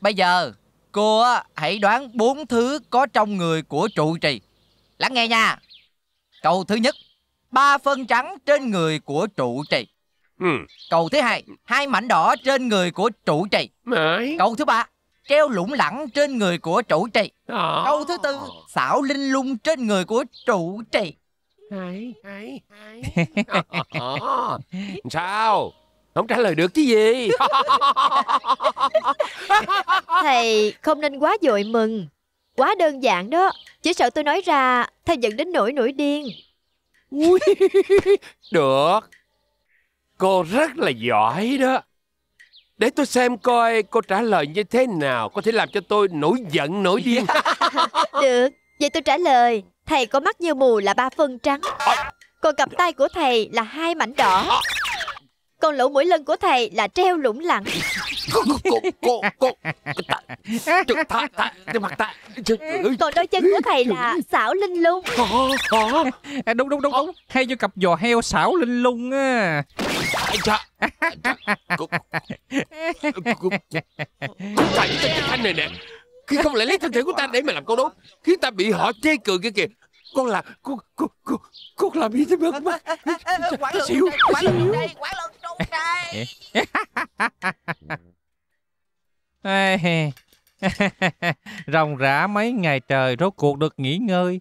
S6: bây giờ cô hãy đoán bốn thứ có trong người của trụ trì lắng nghe nha câu thứ nhất ba phân trắng trên người của trụ trì Ừ. Câu thứ hai, hai mảnh đỏ trên người của trụ trì. Mấy? Câu thứ ba, treo lủng lẳng trên người của trụ trì. Đó. Câu thứ tư, xảo linh lung trên người của trụ trì. Hay, hay, hay.
S7: Sao? Không trả lời được chứ
S4: gì?
S8: Thầy không nên quá vội mừng. Quá đơn giản đó. Chỉ sợ tôi nói ra, thầy dẫn đến nỗi nổi điên.
S7: Được Cô rất là giỏi đó Để tôi xem coi cô trả lời như thế nào Có thể làm cho tôi nổi giận nổi điên
S8: Được Vậy tôi trả lời Thầy có mắt như mù là ba phân trắng à. Còn cặp tay của thầy là hai mảnh đỏ con lỗ mũi lân của thầy là treo lủng lẳng Cô, cô,
S3: Còn đôi chân của thầy là xảo linh lung ờ, ờ. Đúng, đúng, đúng, đúng ờ. Hay như cặp giò heo xảo linh lung á Dạ, dạ. cái thanh này nè Khi không lại lấy
S7: thân thể của ta để mà làm câu đố Khiến ta bị họ chê cười kia kìa con là con con con,
S3: con làm gì thế bước mắt
S2: quá xỉu quá xỉu đây quá lớn trong
S3: đây ròng rã mấy ngày trời rốt cuộc được nghỉ ngơi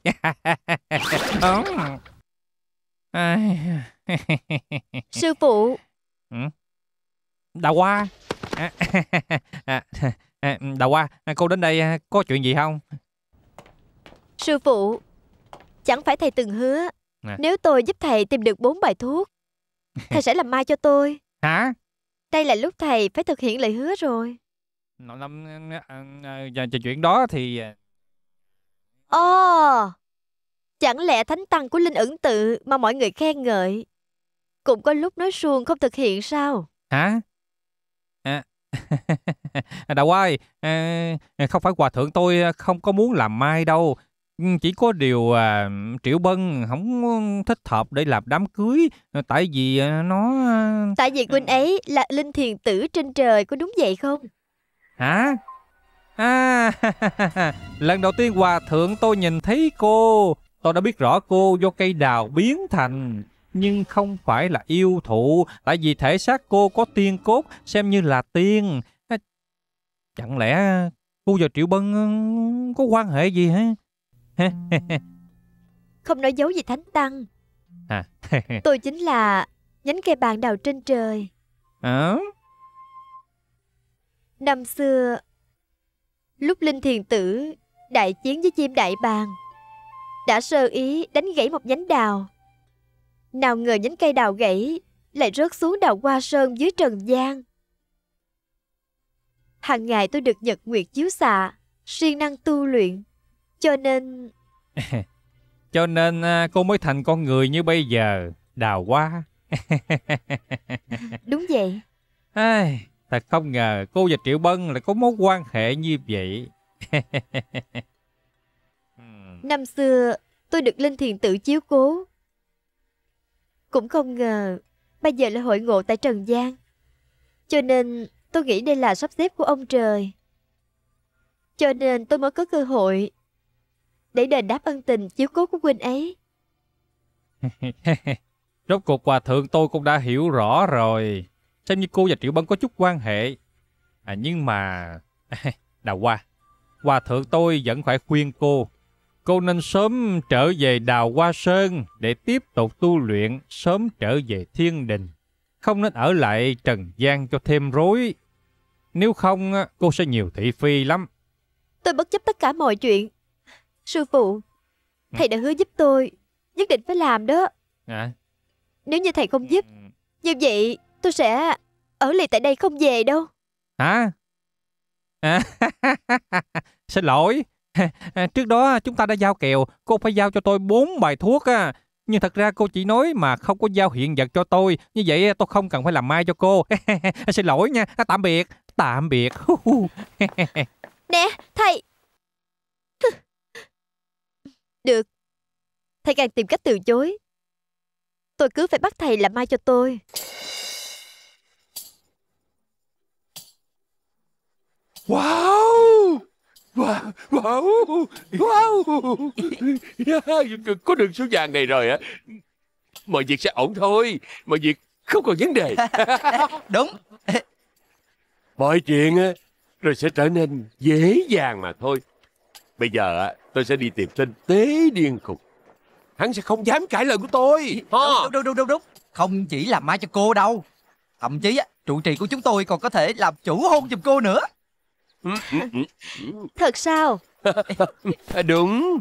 S3: sư phụ ừ. đào hoa à, à, đào hoa cô đến đây à, có chuyện gì không
S8: sư phụ Chẳng phải thầy từng hứa à. Nếu tôi giúp thầy tìm được bốn bài thuốc Thầy sẽ làm mai cho tôi Hả? Đây là lúc thầy phải thực hiện lời hứa rồi
S3: Và ờ, ờ, chuyện đó thì ờ,
S8: Ồ oh, Chẳng lẽ thánh tăng của Linh ẩn tự Mà mọi người khen ngợi Cũng có lúc nói suông không thực hiện sao
S3: Hả? À. Đạo ơi, không phải hòa thượng tôi không có muốn làm mai đâu chỉ có điều à, Triệu Bân không thích hợp để làm đám cưới ờ, tại vì ờ, nó ờ,
S8: Tại vì Quynh ấy là linh thiền tử trên trời có đúng vậy không?
S3: Hả? À, lần đầu tiên hòa thượng tôi nhìn thấy cô, tôi đã biết rõ cô do cây đào biến thành nhưng không phải là yêu thụ, tại vì thể xác cô có tiên cốt xem như là tiên. Chẳng lẽ cô và Triệu Bân có quan hệ gì hả?
S8: Không nói dấu gì Thánh Tăng
S3: à. Tôi
S8: chính là nhánh cây bàn đào trên trời à? Năm xưa Lúc Linh Thiền Tử Đại chiến với chim đại bàng Đã sơ ý đánh gãy một nhánh đào Nào ngờ nhánh cây đào gãy Lại rớt xuống đào hoa sơn dưới trần gian Hàng ngày tôi được nhật nguyệt chiếu xạ siêng năng tu luyện cho nên...
S3: Cho nên à, cô mới thành con người như bây giờ. Đào quá. Đúng vậy. Ai, thật không ngờ cô và Triệu Bân lại có mối quan hệ như vậy.
S8: Năm xưa tôi được Linh Thiền tự chiếu cố. Cũng không ngờ bây giờ lại hội ngộ tại Trần gian. Cho nên tôi nghĩ đây là sắp xếp của ông trời. Cho nên tôi mới có cơ hội để đền đáp ân tình chiếu cố của huynh ấy.
S3: Rốt cuộc hòa thượng tôi cũng đã hiểu rõ rồi. Xem như cô và Triệu Bân có chút quan hệ. À, nhưng mà... Đào Hoa, hòa thượng tôi vẫn phải khuyên cô. Cô nên sớm trở về Đào Hoa Sơn để tiếp tục tu luyện, sớm trở về thiên đình. Không nên ở lại trần gian cho thêm rối. Nếu không, cô sẽ nhiều thị phi lắm. Tôi bất chấp tất
S8: cả mọi chuyện, Sư phụ, ừ. thầy đã hứa giúp tôi, nhất định phải làm đó. À. Nếu như thầy không giúp, ừ. như vậy tôi sẽ ở lại tại đây không về đâu.
S3: Hả? À. à. Xin lỗi. Trước đó chúng ta đã giao kèo, cô phải giao cho tôi bốn bài thuốc À, Nhưng thật ra cô chỉ nói mà không có giao hiện vật cho tôi, như vậy tôi không cần phải làm mai cho cô. Xin lỗi nha, à, tạm biệt, tạm biệt. nè, thầy,
S8: được. Thầy càng tìm cách từ chối. Tôi cứ phải bắt thầy làm mai cho tôi. Wow! Wow!
S7: Wow! Wow! Yeah, có được số vàng này rồi á. Mọi việc sẽ ổn thôi. Mọi việc không còn vấn đề. Đúng. Mọi chuyện rồi sẽ trở nên dễ dàng mà thôi. Bây giờ tôi sẽ đi tìm tên tế điên khùng Hắn sẽ không dám cãi lời của
S6: tôi đúng, đúng, đúng, đúng, đúng. Không chỉ làm mai cho cô đâu Thậm chí trụ trì của chúng tôi còn có thể làm chủ hôn giùm cô nữa Thật sao
S7: Đúng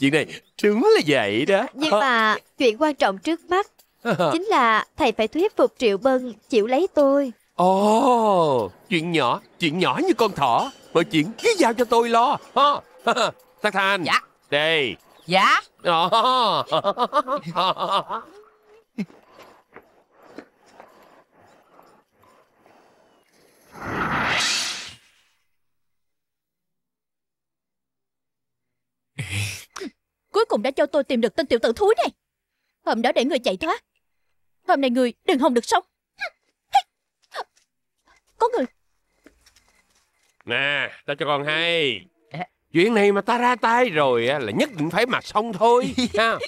S7: Chuyện này đúng là vậy đó Nhưng
S6: mà chuyện
S8: quan trọng trước mắt Chính là thầy phải thuyết phục Triệu Bân chịu lấy tôi
S7: Ồ, oh, chuyện nhỏ, chuyện nhỏ như con thỏ Mọi chuyện cứ giao cho tôi lo ha. Sắc Thanh Dạ Đi Dạ Cuối
S2: cùng đã cho tôi tìm được tên tiểu tử thúi này Hôm đó để người chạy thoát Hôm nay người đừng hòng được sống
S7: Có người Nè, tao cho con hay chuyện này mà ta ra tay rồi là nhất định phải mặc xong thôi ha